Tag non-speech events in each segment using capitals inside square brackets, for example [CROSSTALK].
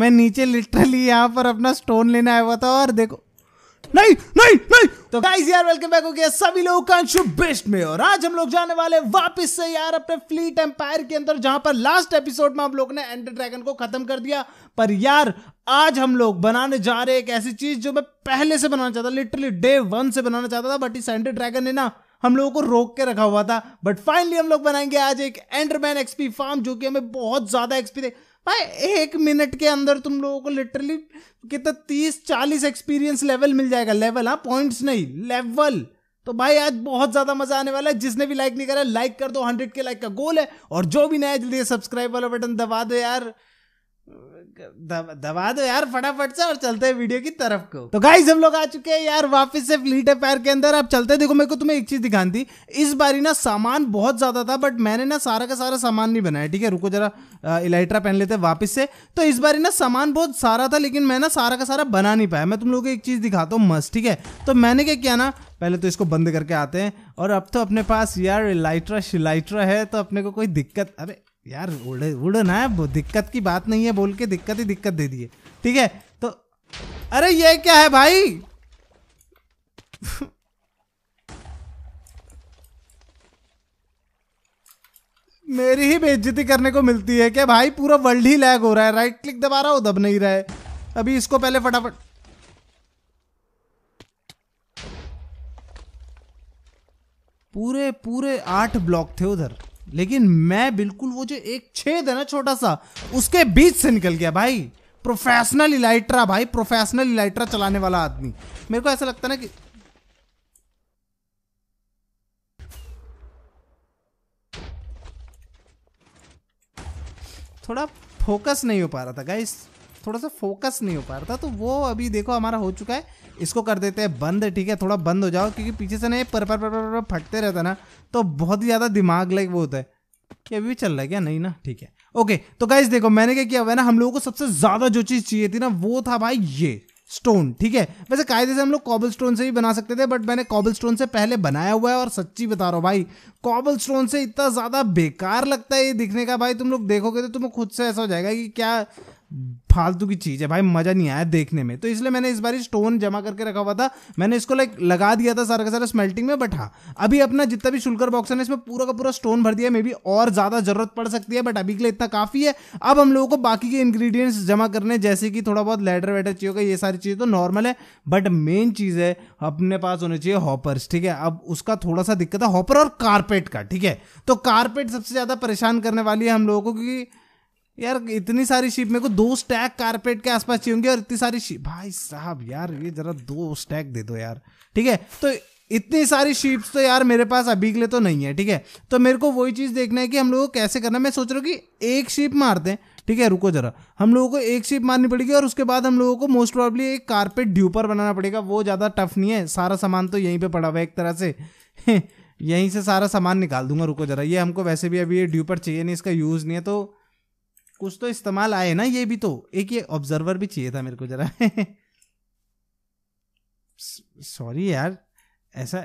मैं नीचे लिटरली यहाँ पर अपना स्टोन लेने आया हुआ था और देखो नहीं नहीं नहीं तो गाइस यार वेलकम बैक हो गया सभी का शुभ बेस्ट में और आज हम लोग जाने वाले वापस से यार अपने फ्लीट एम्पायर के अंदर जहां पर लास्ट एपिसोड में हम लोग ने एंडर ड्रैगन को खत्म कर दिया पर यार आज हम लोग बनाने जा रहे एक ऐसी चीज जो मैं पहले से बनाना चाहता लिटरली डे वन से बनाना चाहता था बट इस एंडर ड्रैगन ने ना हम लोगों को रोक के रखा हुआ था बट फाइनली हम लोग बनाएंगे आज एक एंडरमैन एक्सपी फार्म जो कि हमें बहुत ज्यादा एक्सपी भाई एक मिनट के अंदर तुम लोगों को लिटरली कितना तीस चालीस एक्सपीरियंस लेवल मिल जाएगा लेवल हाँ पॉइंट्स नहीं लेवल तो भाई आज बहुत ज्यादा मजा आने वाला है जिसने भी लाइक नहीं करा लाइक कर दो हंड्रेड के लाइक का गोल है और जो भी नया जल्दी सब्सक्राइब वाला बटन दबा दो यार दबा दो यार फटाफट से और चलते हैं वीडियो की तरफ को तो गाइस हम लोग आ चुके हैं यार वापस से फ्लीट है पैर के अंदर आप चलते देखो मेरे को तुम्हें एक चीज दिखानी थी इस बारी ना सामान बहुत ज्यादा था बट मैंने ना सारा का सारा सामान नहीं बनाया ठीक है रुको जरा इलाइट्रा पहन लेते वापिस से तो इस बारी ना सामान बहुत सारा था लेकिन मैं ना सारा का सारा बना नहीं पाया मैं तुम लोग को एक चीज दिखाता हूँ मस्त ठीक है तो मैंने क्या किया ना पहले तो इसको बंद करके आते हैं और अब तो अपने पास यार इलाइट्रा शिलाइट्रा है तो अपने को कोई दिक्कत अरे यार उड़े उड़े ना दिक्कत की बात नहीं है बोल के दिक्कत ही दिक्कत दे दिए ठीक है तो अरे ये क्या है भाई [LAUGHS] मेरी ही बेइज्जती करने को मिलती है क्या भाई पूरा वर्ल्ड ही लैग हो रहा है राइट क्लिक दबा रहा हो दब नहीं रहा है अभी इसको पहले फटाफट पूरे पूरे आठ ब्लॉक थे उधर लेकिन मैं बिल्कुल वो जो एक छेद है ना छोटा सा उसके बीच से निकल गया भाई प्रोफेशनल इलाइट्रा भाई प्रोफेशनल इलाइट्रा चलाने वाला आदमी मेरे को ऐसा लगता ना कि थोड़ा फोकस नहीं हो पा रहा था गाइस थोड़ा सा फोकस नहीं हो पा रहा था तो वो अभी देखो हमारा हो चुका है इसको कर देते हैं बंद ठीक है थोड़ा बंद हो जाओ क्योंकि पीछे से ना पर पर पर पर फटते रहता ना तो बहुत ही ज़्यादा दिमाग लाइक वो होता है कि अभी चल रहा है क्या नहीं ना ठीक है ओके तो गाइज देखो मैंने क्या किया हुआ है ना हम लोगों को सबसे ज़्यादा जो चीज़ चाहिए थी ना वो था भाई ये स्टोन ठीक है वैसे कायदे से हम लोग कॉबल स्टोन से भी बना सकते थे बट मैंने कॉबल स्टोन से पहले बनाया हुआ है और सच्ची बता रहा हूँ भाई कॉबल स्टोन से इतना ज़्यादा बेकार लगता है ये दिखने का भाई तुम लोग देखोगे तो तुम खुद से ऐसा हो जाएगा कि क्या फालतू की चीज़ है भाई मज़ा नहीं आया देखने में तो इसलिए मैंने इस बार स्टोन जमा करके रखा हुआ था मैंने इसको लाइक लगा दिया था सारा का सारा स्मेल्टिंग में बट हाँ अभी अपना जितना भी शुल्कर बॉक्स है इसमें पूरा का पूरा स्टोन भर दिया मे बी और ज़्यादा ज़रूरत पड़ सकती है बट अभी के लिए इतना काफ़ी है अब हम लोगों को बाकी के इंग्रीडियंट्स जमा करने जैसे कि थोड़ा बहुत लेडर वेडर चाहिए होगा ये सारी चीज़ तो नॉर्मल है बट मेन चीज़ है अपने पास होने चाहिए हॉपर्स ठीक है अब उसका थोड़ा सा दिक्कत है हॉपर और कारपेट का ठीक है तो कारपेट सबसे ज़्यादा परेशान करने वाली है हम लोगों को क्योंकि यार इतनी सारी शीप मेरे को दो स्टैक कारपेट के आसपास चाहिए होंगे और इतनी सारी शीप भाई साहब यार ये जरा दो स्टैक दे दो यार ठीक है तो इतनी सारी शीप्स तो यार मेरे पास अभी के लिए तो नहीं है ठीक है तो मेरे को वही चीज़ देखना है कि हम लोगों को कैसे करना है मैं सोच रहा हूँ कि एक शीप मारते हैं ठीक है रुको जरा हम लोगों को एक शिप मारनी पड़ेगी और उसके बाद हम लोगों को मोस्ट प्रॉब्ली एक कारपेट ड्यूपर बनाना पड़ेगा वो ज़्यादा टफ नहीं है सारा सामान तो यहीं पर पड़ा हुआ है एक तरह से [LAUGHS] यहीं से सारा सामान निकाल दूंगा रुको जरा ये हमको वैसे भी अभी ये ड्यूपर चाहिए नहीं इसका यूज़ नहीं है तो कुछ तो इस्तेमाल आए ना ये भी तो एक ये ऑब्जर्वर भी चाहिए था मेरे को जरा [LAUGHS] सॉरी यार ऐसा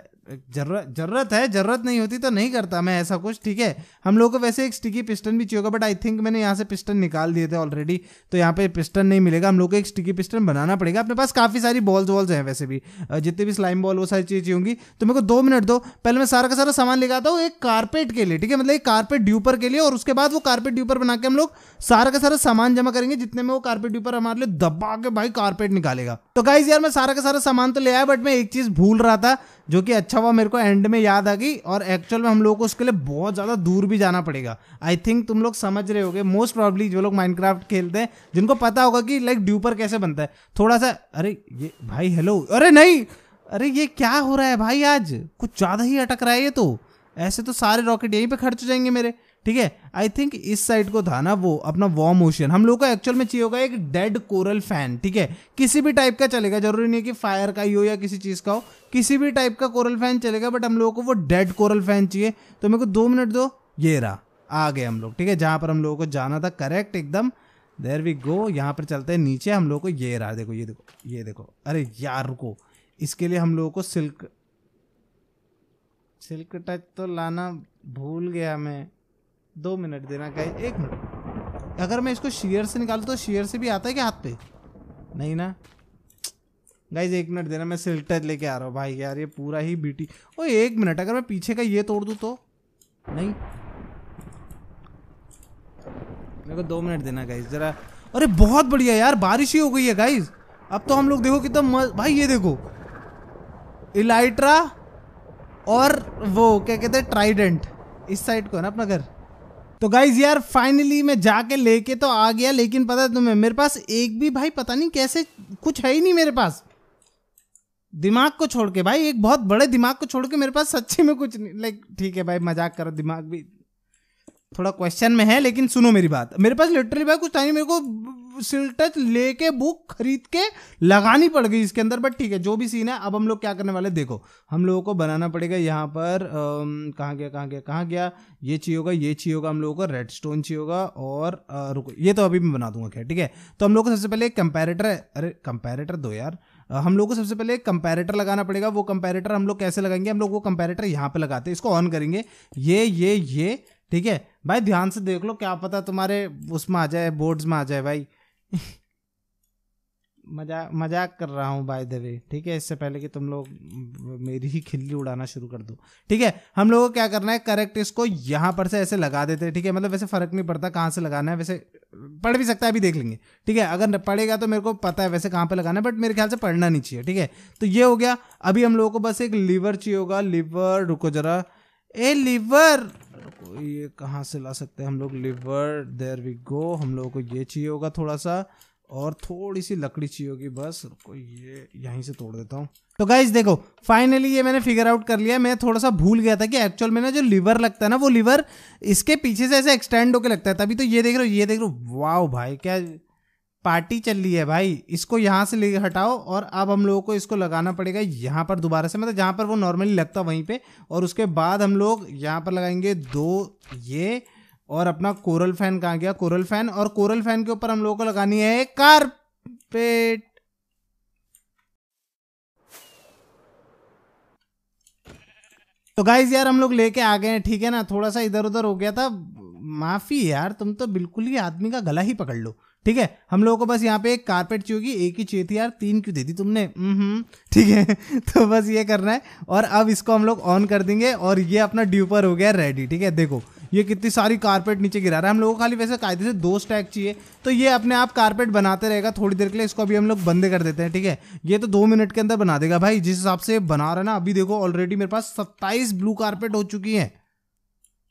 जरूरत जरूरत है जरूरत नहीं होती तो नहीं करता मैं ऐसा कुछ ठीक है हम लोग को वैसे एक स्टिकी पिस्टन भी चाहिए होगा बट आई थिंक मैंने यहाँ से पिस्टन निकाल दिए थे ऑलरेडी तो यहाँ पे पिस्टन नहीं मिलेगा हम लोग को एक स्टिकी पिस्टन बनाना पड़ेगा अपने पास काफ़ी सारी बॉल्स वॉल्स हैं वैसे भी जितने भी स्लाइम बॉल वो सारी चीज़ें होंगी तो मेरे को दो मिनट दो पहले मैं सारा का सारा सामान लेकर आता हूँ एक कारपेट के लिए ठीक है मतलब एक कारपेट ड्यूपर के लिए और उसके बाद वो कारपेट ड्यूपर बना के हम लोग सारा का सारा सामान जमा करेंगे जितने में वो कारपेट ड्यूपर हमारे लिए दबा के भाई कारपेट निकालेगा तो गाइज यार मैं सारा का सारा सामान तो ले आया बट मैं एक चीज़ भूल रहा था जो कि अच्छा हुआ मेरे को एंड में याद आ गई और एक्चुअल में हम लोगों को उसके लिए बहुत ज़्यादा दूर भी जाना पड़ेगा आई थिंक तुम लोग समझ रहे होगे मोस्ट प्रॉब्ली जो लोग माइनक्राफ्ट खेलते हैं जिनको पता होगा कि लाइक ड्यूपर कैसे बनता है थोड़ा सा अरे ये भाई हेलो अरे नहीं अरे ये क्या हो रहा है भाई आज कुछ ज़्यादा ही अटक रहा है ये तो ऐसे तो सारे रॉकेट यहीं पर खर्च हो जाएंगे मेरे ठीक है आई थिंक इस साइड को था ना वो अपना वार्म ओशन हम लोग को एक्चुअल में चाहिए होगा एक डेड कोरल फैन ठीक है किसी भी टाइप का चलेगा जरूरी नहीं है कि फायर का ही हो या किसी चीज़ का हो किसी भी टाइप का कोरल फैन चलेगा बट हम लोगों को वो डेड कोरल फैन चाहिए तो मेरे को दो मिनट दो ये रहा आ गए हम लोग ठीक है जहाँ पर हम लोगों को जाना था करेक्ट एकदम देर वी गो यहाँ पर चलते हैं नीचे हम लोग को ये रहा देखो ये देखो ये देखो अरे यार रुको इसके लिए हम लोगों को सिल्क सिल्क टच तो लाना भूल गया मैं दो मिनट देना गाइस एक मिनट अगर मैं इसको शेयर से निकालू तो शेयर से भी आता है क्या हाथ पे नहीं ना गाइज एक मिनट देना मैं सिल्टर लेके आ रहा हूँ भाई यार ये पूरा ही बीटी ओ एक मिनट अगर मैं पीछे का ये तोड़ दूँ तो नहीं मेरे को दो मिनट देना गाइज ज़रा अरे बहुत बढ़िया यार बारिश ही हो गई है गाइज अब तो हम लोग देखो कितना तो मज... भाई ये देखो इलाइट्रा और वो क्या कहते हैं ट्राइडेंट इस साइड को है ना अपना घर तो गाइज यार फाइनली मैं जाके लेके तो आ गया लेकिन पता तुम्हें मेरे पास एक भी भाई पता नहीं कैसे कुछ है ही नहीं मेरे पास दिमाग को छोड़ के भाई एक बहुत बड़े दिमाग को छोड़ के मेरे पास सच्ची में कुछ नहीं लाइक ठीक है भाई मजाक करो दिमाग भी थोड़ा क्वेश्चन में है लेकिन सुनो मेरी बात मेरे पास लिटरली भाई कुछ टाइम मेरे को सिल्टच लेके बुक खरीद के लगानी पड़ गई इसके अंदर बट ठीक है जो भी सीन है अब हम लोग क्या करने वाले देखो हम लोगों को बनाना पड़ेगा यहाँ पर कहाँ गया कहाँ गया कहाँ गया ये चाहिए होगा ये चाहिए होगा हम लोगों को रेड स्टोन चाहिए होगा और आ, रुको ये तो अभी मैं बना दूंगा खैर ठीक है तो हम लोग को सबसे पहले कंपेरेटर अरे कंपेरेटर दो यार हम लोग को सबसे पहले एक कंपेरेटर लगाना पड़ेगा वो कंपेरेटर हम लोग कैसे लगाएंगे हम लोग वो कंपेरेटर यहाँ पे लगाते हैं इसको ऑन करेंगे ये ये ये ठीक है भाई ध्यान से देख लो क्या पता तुम्हारे उसमें आ जाए बोर्ड्स में आ जाए भाई मजाक मजाक कर रहा हूँ बाय द वे ठीक है इससे पहले कि तुम लोग मेरी ही खिल्ली उड़ाना शुरू कर दो ठीक है हम लोगों को क्या करना है करेक्ट इसको यहाँ पर से ऐसे लगा देते हैं ठीक है मतलब वैसे फर्क नहीं पड़ता कहाँ से लगाना है वैसे पढ़ भी सकता है अभी देख लेंगे ठीक है अगर पढ़ेगा तो मेरे को पता है वैसे कहाँ पर लगाना है बट मेरे ख्याल से पढ़ना नहीं चाहिए ठीक है तो ये हो गया अभी हम लोगों को बस एक लीवर चाहिए होगा लीवर रुको जरा ए लीवर को ये कहाँ से ला सकते हैं हम लोग लिवर देर वी गो हम लोगों को ये चाहिए होगा थोड़ा सा और थोड़ी सी लकड़ी चाहिए होगी बस रुको ये यहीं से तोड़ देता हूँ तो गाइज देखो फाइनली ये मैंने फिगर आउट कर लिया मैं थोड़ा सा भूल गया था कि एक्चुअल में ना जो लीवर लगता है ना वो लीवर इसके पीछे से ऐसे एक्सटेंड होकर लगता है तभी तो ये देख रहे हो ये देख रहे हो वाह भाई क्या पार्टी चल रही है भाई इसको यहाँ से ले हटाओ और अब हम लोगों को इसको लगाना पड़ेगा यहाँ पर दोबारा से मतलब जहाँ पर वो नॉर्मली लगता वहीं पे और उसके बाद हम लोग यहाँ पर लगाएंगे दो ये और अपना कोरल फैन कहाँ गया कोरल फैन और कोरल फैन के ऊपर हम लोगों को लगानी है कारपेट तो गाइज यार हम लोग लेके आ गए हैं ठीक है ना थोड़ा सा इधर उधर हो गया था माफ़ी यार तुम तो बिल्कुल ही आदमी का गला ही पकड़ लो ठीक है हम लोगों को बस यहाँ पे एक कारपेट चाहिए होगी एक ही चाहिए थी यार तीन क्यों दे दी तुमने ठीक है [LAUGHS] तो बस ये करना है और अब इसको हम लोग ऑन कर देंगे और ये अपना ड्यूपर हो गया रेडी ठीक है देखो ये कितनी सारी कारपेट नीचे गिरा रहा है हम लोगों को खाली वैसे कायदे से दो स्टैक चाहिए तो ये अपने आप कारपेट बनाते रहेगा थोड़ी देर के लिए इसको अभी हम लोग बंद कर देते हैं ठीक है ये तो दो मिनट के अंदर बना देगा भाई जिस हिसाब से बना रहा है ना अभी देखो ऑलरेडी मेरे पास सत्ताईस ब्लू कारपेट हो चुकी है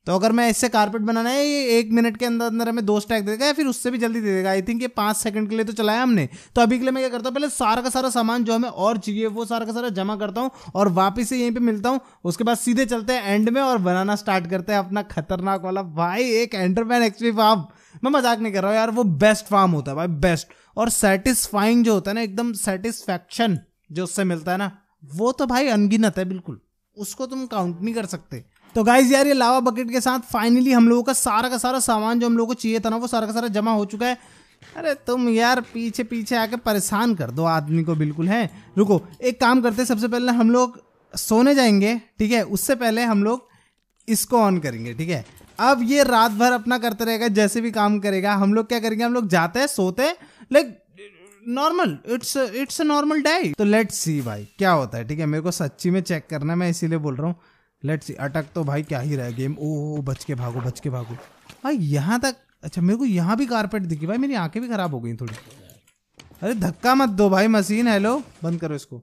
तो अगर मैं इससे कारपेट बनाना है ये एक मिनट के अंदर अंदर हमें दो स्टैक दे देगा या फिर उससे भी जल्दी दे देगा आई थिंक ये पाँच सेकंड के लिए तो चलाया हमने तो अभी के लिए मैं क्या करता हूँ पहले सारा का सारा सामान जो हमें और चाहिए वो सारा का सारा जमा करता हूँ और वापस से यहीं पर मिलता हूँ उसके बाद सीधे चलते हैं एंड में और बनाना स्टार्ट करते हैं अपना खतरनाक वाला भाई एक एंटरपैन एक्सपी फार्म मैं मजाक नहीं कर रहा हूँ यार वो बेस्ट फार्म होता है भाई बेस्ट और सेटिस्फाइंग जो होता है ना एकदम सेटिस्फैक्शन जो उससे मिलता है ना वो तो भाई अनगिनत है बिल्कुल उसको तुम काउंट नहीं कर सकते तो गाइज यार ये लावा बकेट के साथ फाइनली हम लोगों का सारा का सारा सामान जो हम लोगों को चाहिए था ना वो सारा का सारा जमा हो चुका है अरे तुम यार पीछे पीछे आके परेशान कर दो आदमी को बिल्कुल है रुको एक काम करते सबसे पहले हम लोग सोने जाएंगे ठीक है उससे पहले हम लोग इसको ऑन करेंगे ठीक है अब ये रात भर अपना करते रहेगा जैसे भी काम करेगा हम लोग क्या करेंगे हम लोग जाते हैं सोते हैं like normal it's it's a normal day तो लेट्स सी भाई क्या होता है ठीक है मेरे को सच्ची में चेक करना है मैं इसीलिए बोल रहा हूँ लेट्स अटक तो भाई क्या ही रहा है गेम ओ बच के भागो बच के भागो भाई यहाँ तक अच्छा मेरे को यहाँ भी कारपेट दिखी भाई मेरी आंखें भी खराब हो गई थोड़ी अरे धक्का मत दो भाई मशीन हेलो बंद करो इसको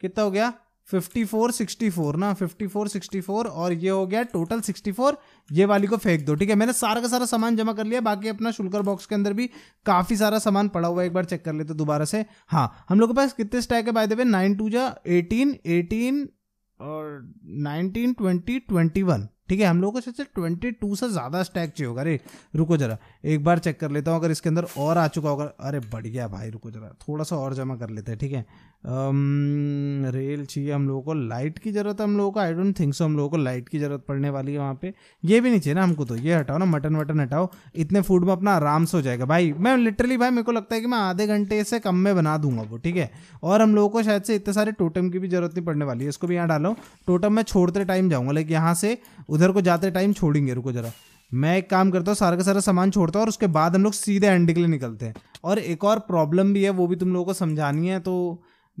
कितना हो गया 54 64 ना 54 64 और ये हो गया टोटल 64 ये वाली को फेंक दो ठीक है मैंने सारा का सारा सामान जमा कर लिया बाकी अपना शुल्कर बॉक्स के अंदर भी काफ़ी सारा सामान पड़ा हुआ है एक बार चेक कर लेते तो दोबारा से हाँ हम लोग के पास कितने स्टैक है by the way nine to जा एटीन एटीन और 19 20 21 ठीक है हम लोगों को शायद ट्वेंटी टू से ज़्यादा स्टैक चाहिए होगा अरे रुको जरा एक बार चेक कर लेता हूँ अगर इसके अंदर और आ चुका होगा अरे बढ़िया भाई रुको जरा थोड़ा सा और जमा कर लेते हैं ठीक है रेल चाहिए हम लोगों को लाइट की ज़रूरत है हम लोगों को आई डोंट थिंक सो हम लोगों को लाइट की ज़रूरत पड़ने वाली है वहाँ पे ये भी नहीं चाहिए ना हमको तो ये हटाओ ना मटन वटन हटाओ इतने फूड में अपना आराम से हो जाएगा भाई मैं लिटरली भाई मेरे को लगता है कि मैं आधे घंटे से कम में बना दूंगा वो ठीक है और हम लोगों को शायद से इतने सारे टोटम की भी ज़रूरत नहीं पड़ने वाली है इसको भी यहाँ डालो टोटम मैं छोड़ते टाइम जाऊँगा लाइक यहाँ से उधर को जाते टाइम छोड़ेंगे रुको जरा मैं एक काम करता हूँ सारा का सारा सामान छोड़ता हूँ और उसके बाद हम लोग सीधे एंड के लिए निकलते हैं और एक और प्रॉब्लम भी है वो भी तुम लोगों को समझानी है तो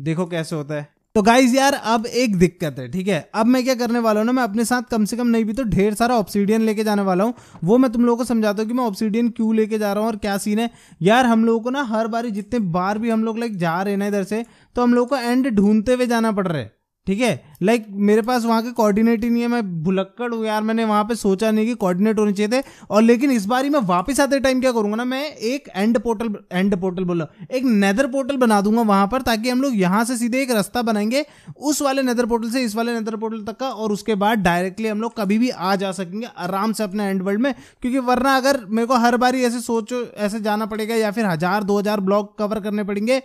देखो कैसे होता है तो गाइज यार अब एक दिक्कत है ठीक है अब मैं क्या करने वाला हूँ ना मैं अपने साथ कम से कम नहीं भी तो ढेर सारा ऑप्सीडियन लेके जाने वाला हूँ वो मैं तुम लोगों को समझाता हूँ कि मैं ऑप्सीडियन क्यों लेके जा रहा हूँ और क्या सीन है यार हम लोगों को ना हर बारी जितने बार भी हम लोग लाइक जा रहे हैं ना इधर से तो हम लोग को एंड ढूंढते हुए जाना पड़ रहा है ठीक है लाइक मेरे पास वहाँ के कोऑर्डिनेट ही नहीं है मैं भुलक्कड़ हूँ यार मैंने वहाँ पे सोचा नहीं कि कोऑर्डिनेट होने चाहिए थे और लेकिन इस बार ही मैं वापस आते टाइम क्या करूँगा ना मैं एक एंड पोर्टल एंड पोर्टल बोलो एक नेदर पोर्टल बना दूंगा वहाँ पर ताकि हम लोग यहाँ से सीधे एक रास्ता बनाएंगे उस वाले नेदर पोर्टल से इस वाले नेदर पोर्टल तक का और उसके बाद डायरेक्टली हम लोग कभी भी आ जा सकेंगे आराम से अपने एंड वर्ल्ड में क्योंकि वरना अगर मेरे को हर बार ही ऐसे सोचो ऐसे जाना पड़ेगा या फिर हज़ार दो हज़ार ब्लॉक कवर करने पड़ेंगे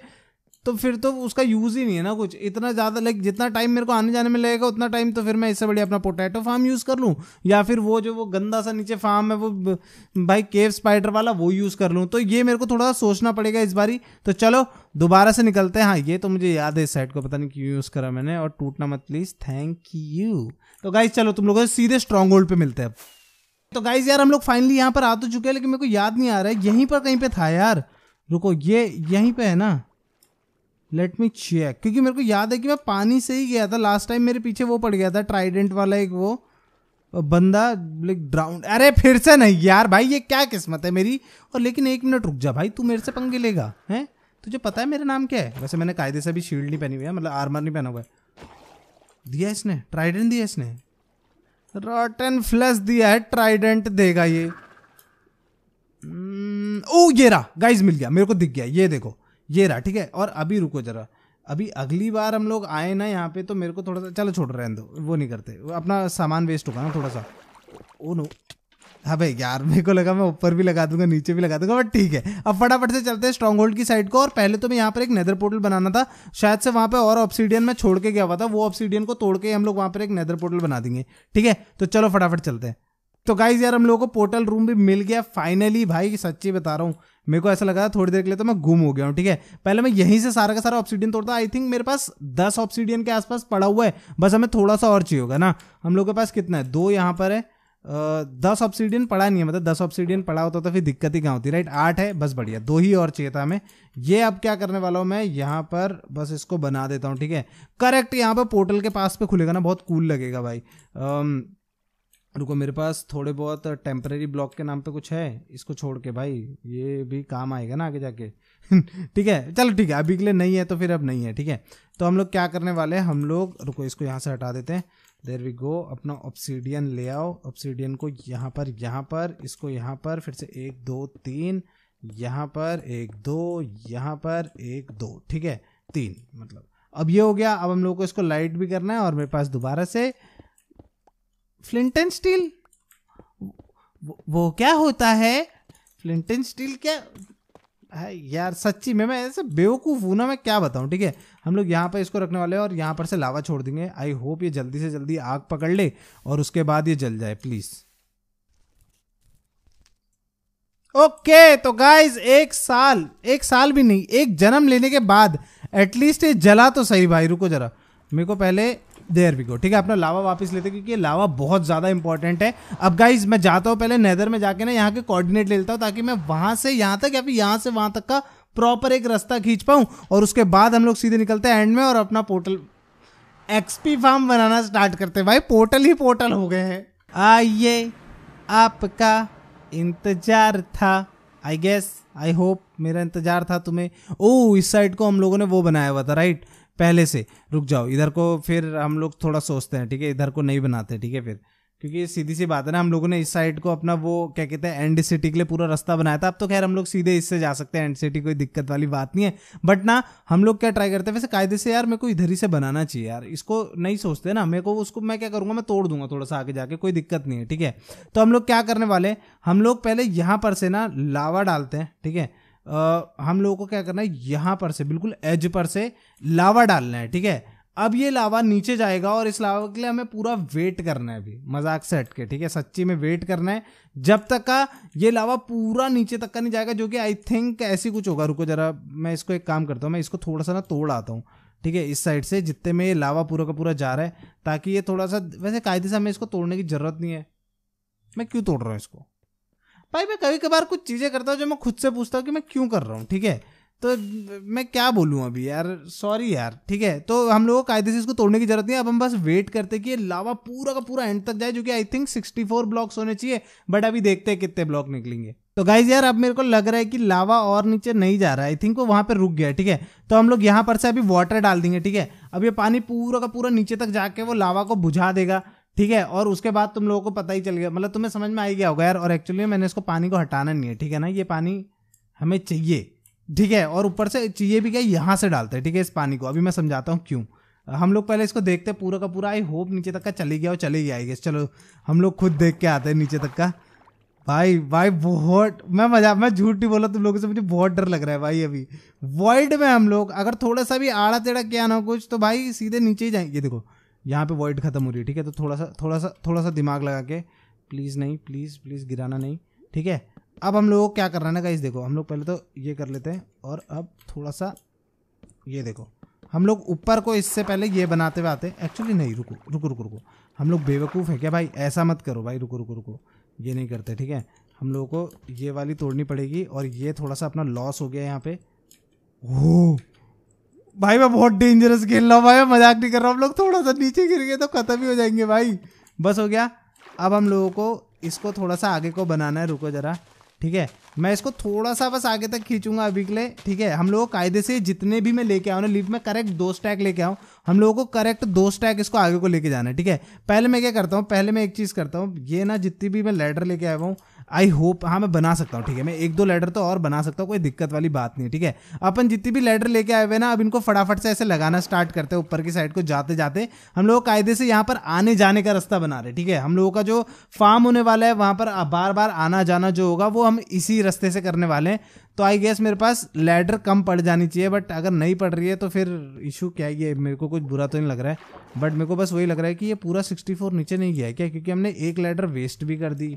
तो फिर तो उसका यूज़ ही नहीं है ना कुछ इतना ज़्यादा लाइक जितना टाइम मेरे को आने जाने में लगेगा उतना टाइम तो फिर मैं इससे बढ़िया अपना पोटैटो फार्म यूज़ कर लूँ या फिर वो जो वो गंदा सा नीचे फार्म है वो भाई केव स्पाइडर वाला वो यूज़ कर लूँ तो ये मेरे को थोड़ा सा सोचना पड़ेगा इस बारी तो चलो दोबारा से निकलते हैं हाँ ये तो मुझे याद है इस साइड को पता नहीं क्यों यूज़ करा मैंने और टूटना मत प्लीज़ थैंक यू तो गाइज चलो तुम लोगों से सीधे स्ट्रॉन्ग होल्ड पर मिलते हैं तो गाइज यार हम लोग फाइनली यहाँ पर आ तो चुके हैं लेकिन मेरे को याद नहीं आ रहा है यहीं पर कहीं पर था यार रुको ये यहीं पर है ना लेट मी चेक क्योंकि मेरे को याद है कि मैं पानी से ही गया था लास्ट टाइम मेरे पीछे वो पड़ गया था ट्राइडेंट वाला एक वो बंदा लाइक ड्राउन अरे फिर से नहीं यार भाई ये क्या किस्मत है मेरी और लेकिन एक मिनट रुक जा भाई तू मेरे से पंगे लेगा है तुझे पता है मेरा नाम क्या है वैसे मैंने कायदे से भी शील्ड नहीं पहनी हुई है मतलब आर्मर नहीं पहना हुआ है दिया इसने ट्राइडेंट दिया इसने रॉटन फ्लस दिया है ट्राइडेंट देगा ये hmm, ओ ये रहा गाइज मिल गया मेरे को दिख गया ये देखो ये रहा ठीक है और अभी रुको जरा अभी अगली बार हम लोग आए ना यहाँ पे तो मेरे को थोड़ा सा चलो छोड़ रहने दो वो नहीं करते अपना सामान वेस्ट होगा ना थोड़ा सा ओ नो हाँ भाई यार मेरे को लगा मैं ऊपर भी लगा दूंगा नीचे भी लगा दूंगा बट ठीक है अब फटाफट से चलते हैं स्ट्रॉन्ग होल्ड की साइड को और पहले तो मैं यहाँ पर एक नेदर पोर्टल बनाना था शायद से वहाँ पे और ऑप्सीडियन मैं छोड़ के गया हुआ था वो ऑप्सीडियन को तोड़ के हम लोग वहाँ पर एक नेदर पोर्टल बना देंगे ठीक है तो चलो फटाफट चलते हैं तो गाइज यार हम लोगों को पोर्टल रूम भी मिल गया फाइनली भाई सच्ची बता रहा हूँ मेरे को ऐसा लगा थोड़ी देर के लिए तो मैं गुम हो गया हूँ ठीक है पहले मैं यहीं से सारा का सारा ऑप्सीडियन तोड़ता आई थिंक मेरे पास दस ऑप्सीडियन के आसपास पड़ा हुआ है बस हमें थोड़ा सा और चाहिए होगा ना हम लोग के पास कितना है दो यहाँ पर है दस ऑप्सीडियन पड़ा नहीं है मतलब दस ऑप्सीडियन पड़ा होता तो फिर दिक्कत ही कहाँ होती राइट आठ है बस बढ़िया दो ही और चाहिए था हमें ये अब क्या करने वाला हूँ मैं यहाँ पर बस इसको बना देता हूँ ठीक है करेक्ट यहाँ पर पोर्टल के पास पे खुलेगा ना बहुत कूल लगेगा भाई रुको मेरे पास थोड़े बहुत टेम्प्रेरी ब्लॉक के नाम पे कुछ है इसको छोड़ के भाई ये भी काम आएगा ना आगे जाके [LAUGHS] ठीक है चलो ठीक है अभी के लिए नहीं है तो फिर अब नहीं है ठीक है तो हम लोग क्या करने वाले हैं हम लोग रुको इसको यहाँ से हटा देते हैं देर वी गो अपना ऑप्सीडियन ले आओ ऑप्सीडियन को यहाँ पर यहाँ पर इसको यहाँ पर फिर से एक दो तीन यहाँ पर एक दो यहाँ पर एक दो ठीक है तीन मतलब अब ये हो गया अब हम लोग को इसको लाइट भी करना है और मेरे पास दोबारा से फ्लिंट एंड स्टील वो क्या होता है फ्लिंट एंड स्टील क्या है यार सच्ची में मैं ऐसे बेवकूफ़ हूँ ना मैं क्या बताऊँ ठीक है हम लोग यहाँ पर इसको रखने वाले हैं और यहाँ पर से लावा छोड़ देंगे आई होप ये जल्दी से जल्दी आग पकड़ ले और उसके बाद ये जल जाए प्लीज़ ओके okay, तो गाइज एक साल एक साल भी नहीं एक जन्म लेने के बाद एटलीस्ट ये जला तो सही भाई रुको जरा मेरे को पहले देर वी गो ठीक है अपना लावा वापस लेते क्योंकि ये लावा बहुत ज़्यादा इंपॉर्टेंट है अब गाइज मैं जाता हूँ पहले नैदर में जाके ना यहाँ के कोऑर्डिनेट ले लेता हूँ ताकि मैं वहाँ से यहाँ तक या फिर यहाँ से वहाँ तक का प्रॉपर एक रास्ता खींच पाऊँ और उसके बाद हम लोग सीधे निकलते हैं एंड में और अपना पोर्टल एक्सपी फार्म बनाना स्टार्ट करते हैं भाई पोर्टल ही पोर्टल हो गए हैं आइए आपका इंतजार था आई गेस आई होप मेरा इंतजार था तुम्हें ओ इस साइड को हम लोगों ने वो बनाया हुआ था राइट पहले से रुक जाओ इधर को फिर हम लोग थोड़ा सोचते हैं ठीक है इधर को नहीं बनाते ठीक है फिर क्योंकि सीधी सी बात है ना हम लोगों ने इस साइड को अपना वो क्या कहते हैं एंड सिटी के लिए पूरा रास्ता बनाया था अब तो खैर हम लोग सीधे इससे जा सकते हैं एंड सिटी कोई दिक्कत वाली बात नहीं है बट ना हम लोग क्या ट्राई करते हैं वैसे कायदे से यार मेरे को इधर ही से बनाना चाहिए यार इसको नहीं सोचते ना मेरे को उसको मैं क्या करूँगा मैं तोड़ दूंगा थोड़ा सा आगे जाके कोई दिक्कत नहीं है ठीक है तो हम लोग क्या करने वाले हम लोग पहले यहाँ पर से ना लावा डालते हैं ठीक है आ, हम लोगों को क्या करना है यहाँ पर से बिल्कुल एज पर से लावा डालना है ठीक है अब ये लावा नीचे जाएगा और इस लावा के लिए हमें पूरा वेट करना है अभी मजाक से हटके ठीक है सच्ची में वेट करना है जब तक का ये लावा पूरा नीचे तक का नहीं जाएगा जो कि आई थिंक ऐसी कुछ होगा रुको जरा मैं इसको एक काम करता हूँ मैं इसको थोड़ा सा ना तोड़ आता हूँ ठीक है इस साइड से जितने में ये लावा पूरा का पूरा जा रहा है ताकि ये थोड़ा सा वैसे कायदे से हमें इसको तोड़ने की ज़रूरत नहीं है मैं क्यों तोड़ रहा हूँ इसको भाई मैं कभी कभार कुछ चीज़ें करता हूँ जो मैं खुद से पूछता हूँ कि मैं क्यों कर रहा हूँ ठीक है तो मैं क्या बोलूँ अभी यार सॉरी यार ठीक है तो हम लोगों को कायदे से इसको तोड़ने की जरूरत नहीं है अब हम बस वेट करते कि ये लावा पूरा का पूरा एंड तक जाए जो कि I think sixty four blocks होने चाहिए बट अभी देखते हैं कितने ब्लॉक निकलेंगे तो गाइज यार अब मेरे को लग रहा है कि लावा और नीचे नहीं जा रहा है आई थिंक वो वहाँ पर रुक गया ठीक है तो हम लोग यहाँ पर से अभी वाटर डाल देंगे ठीक है अब ये पानी पूरा का पूरा नीचे तक जाके वो लावा को बुझा देगा ठीक है और उसके बाद तुम लोगों को पता ही चल गया मतलब तुम्हें समझ में आ गया होगा यार और एक्चुअली मैंने इसको पानी को हटाना नहीं है ठीक है ना ये पानी हमें चाहिए ठीक है और ऊपर से चाहिए भी क्या यहाँ से डालते हैं ठीक है इस पानी को अभी मैं समझाता हूँ क्यों हम लोग पहले इसको देखते हैं पूरा का पूरा आई होप नीचे तक का चले गया और चले गया आई चलो हम लोग खुद देख के आते हैं नीचे तक का भाई भाई बहुत मैं मजा मैं झूठ नहीं बोला तुम लोगों से मुझे बहुत डर लग रहा है भाई अभी वर्ल्ड में हम लोग अगर थोड़ा सा भी आड़ा टेढ़ा किया ना कुछ तो भाई सीधे नीचे ही जाएंगे देखो यहाँ पे वर्ड ख़त्म हो रही है ठीक है तो थोड़ा सा थोड़ा सा थोड़ा सा दिमाग लगा के प्लीज़ नहीं प्लीज़ प्लीज़ गिराना नहीं ठीक है अब हम लोगों को क्या करना है ना गाइस देखो हम लोग पहले तो ये कर लेते हैं और अब थोड़ा सा ये देखो हम लोग ऊपर को इससे पहले ये बनाते हुए आते हैं एक्चुअली नहीं रुको रुको रुको रुको हम लोग बेवकूफ़ हैं क्या भाई ऐसा मत करो भाई रुको रुको रुको ये नहीं करते ठीक है हम लोगों को ये वाली तोड़नी पड़ेगी और ये थोड़ा सा अपना लॉस हो गया यहाँ पे हो भाई मैं बहुत डेंजरस खेल रहा हूँ भाई मजाक नहीं कर रहा हम लोग थोड़ा सा नीचे गिर गए तो खत्म ही हो जाएंगे भाई बस हो गया अब हम लोगों को इसको थोड़ा सा आगे को बनाना है रुको ज़रा ठीक है मैं इसको थोड़ा सा बस आगे तक खींचूंगा अभी के लिए ठीक है हम लोग कायदे से जितने भी मैं लेके आऊँ ना लिफ्ट में करेक्ट दो स्टैक लेके आऊँ हम लोगों को करेक्ट दो स्टैक इसको आगे को लेके जाना है ठीक है पहले मैं क्या करता हूँ पहले मैं एक चीज़ करता हूँ ये ना जितनी भी मैं लेडर लेके आया हूँ आई होप हाँ मैं बना सकता हूँ ठीक है मैं एक दो लेटर तो और बना सकता हूँ कोई दिक्कत वाली बात नहीं ठीक है अपन जितनी भी लेटर लेके आए हुए ना अब इनको फटाफट से ऐसे लगाना स्टार्ट करते हैं ऊपर की साइड को जाते जाते हम लोग कायदे से यहाँ पर आने जाने का रास्ता बना रहे ठीक है हम लोगों का जो फार्म होने वाला है वहाँ पर बार बार आना जाना जो होगा वो हम इसी रास्ते से करने वाले हैं तो आई गेस मेरे पास लेटर कम पड़ जानी चाहिए बट अगर नहीं पड़ रही है तो फिर इशू क्या है ये मेरे को कुछ बुरा तो नहीं लग रहा है बट मेरे को बस वही लग रहा है कि ये पूरा 64 नीचे नहीं गया है क्या क्योंकि हमने एक लेटर वेस्ट भी कर दी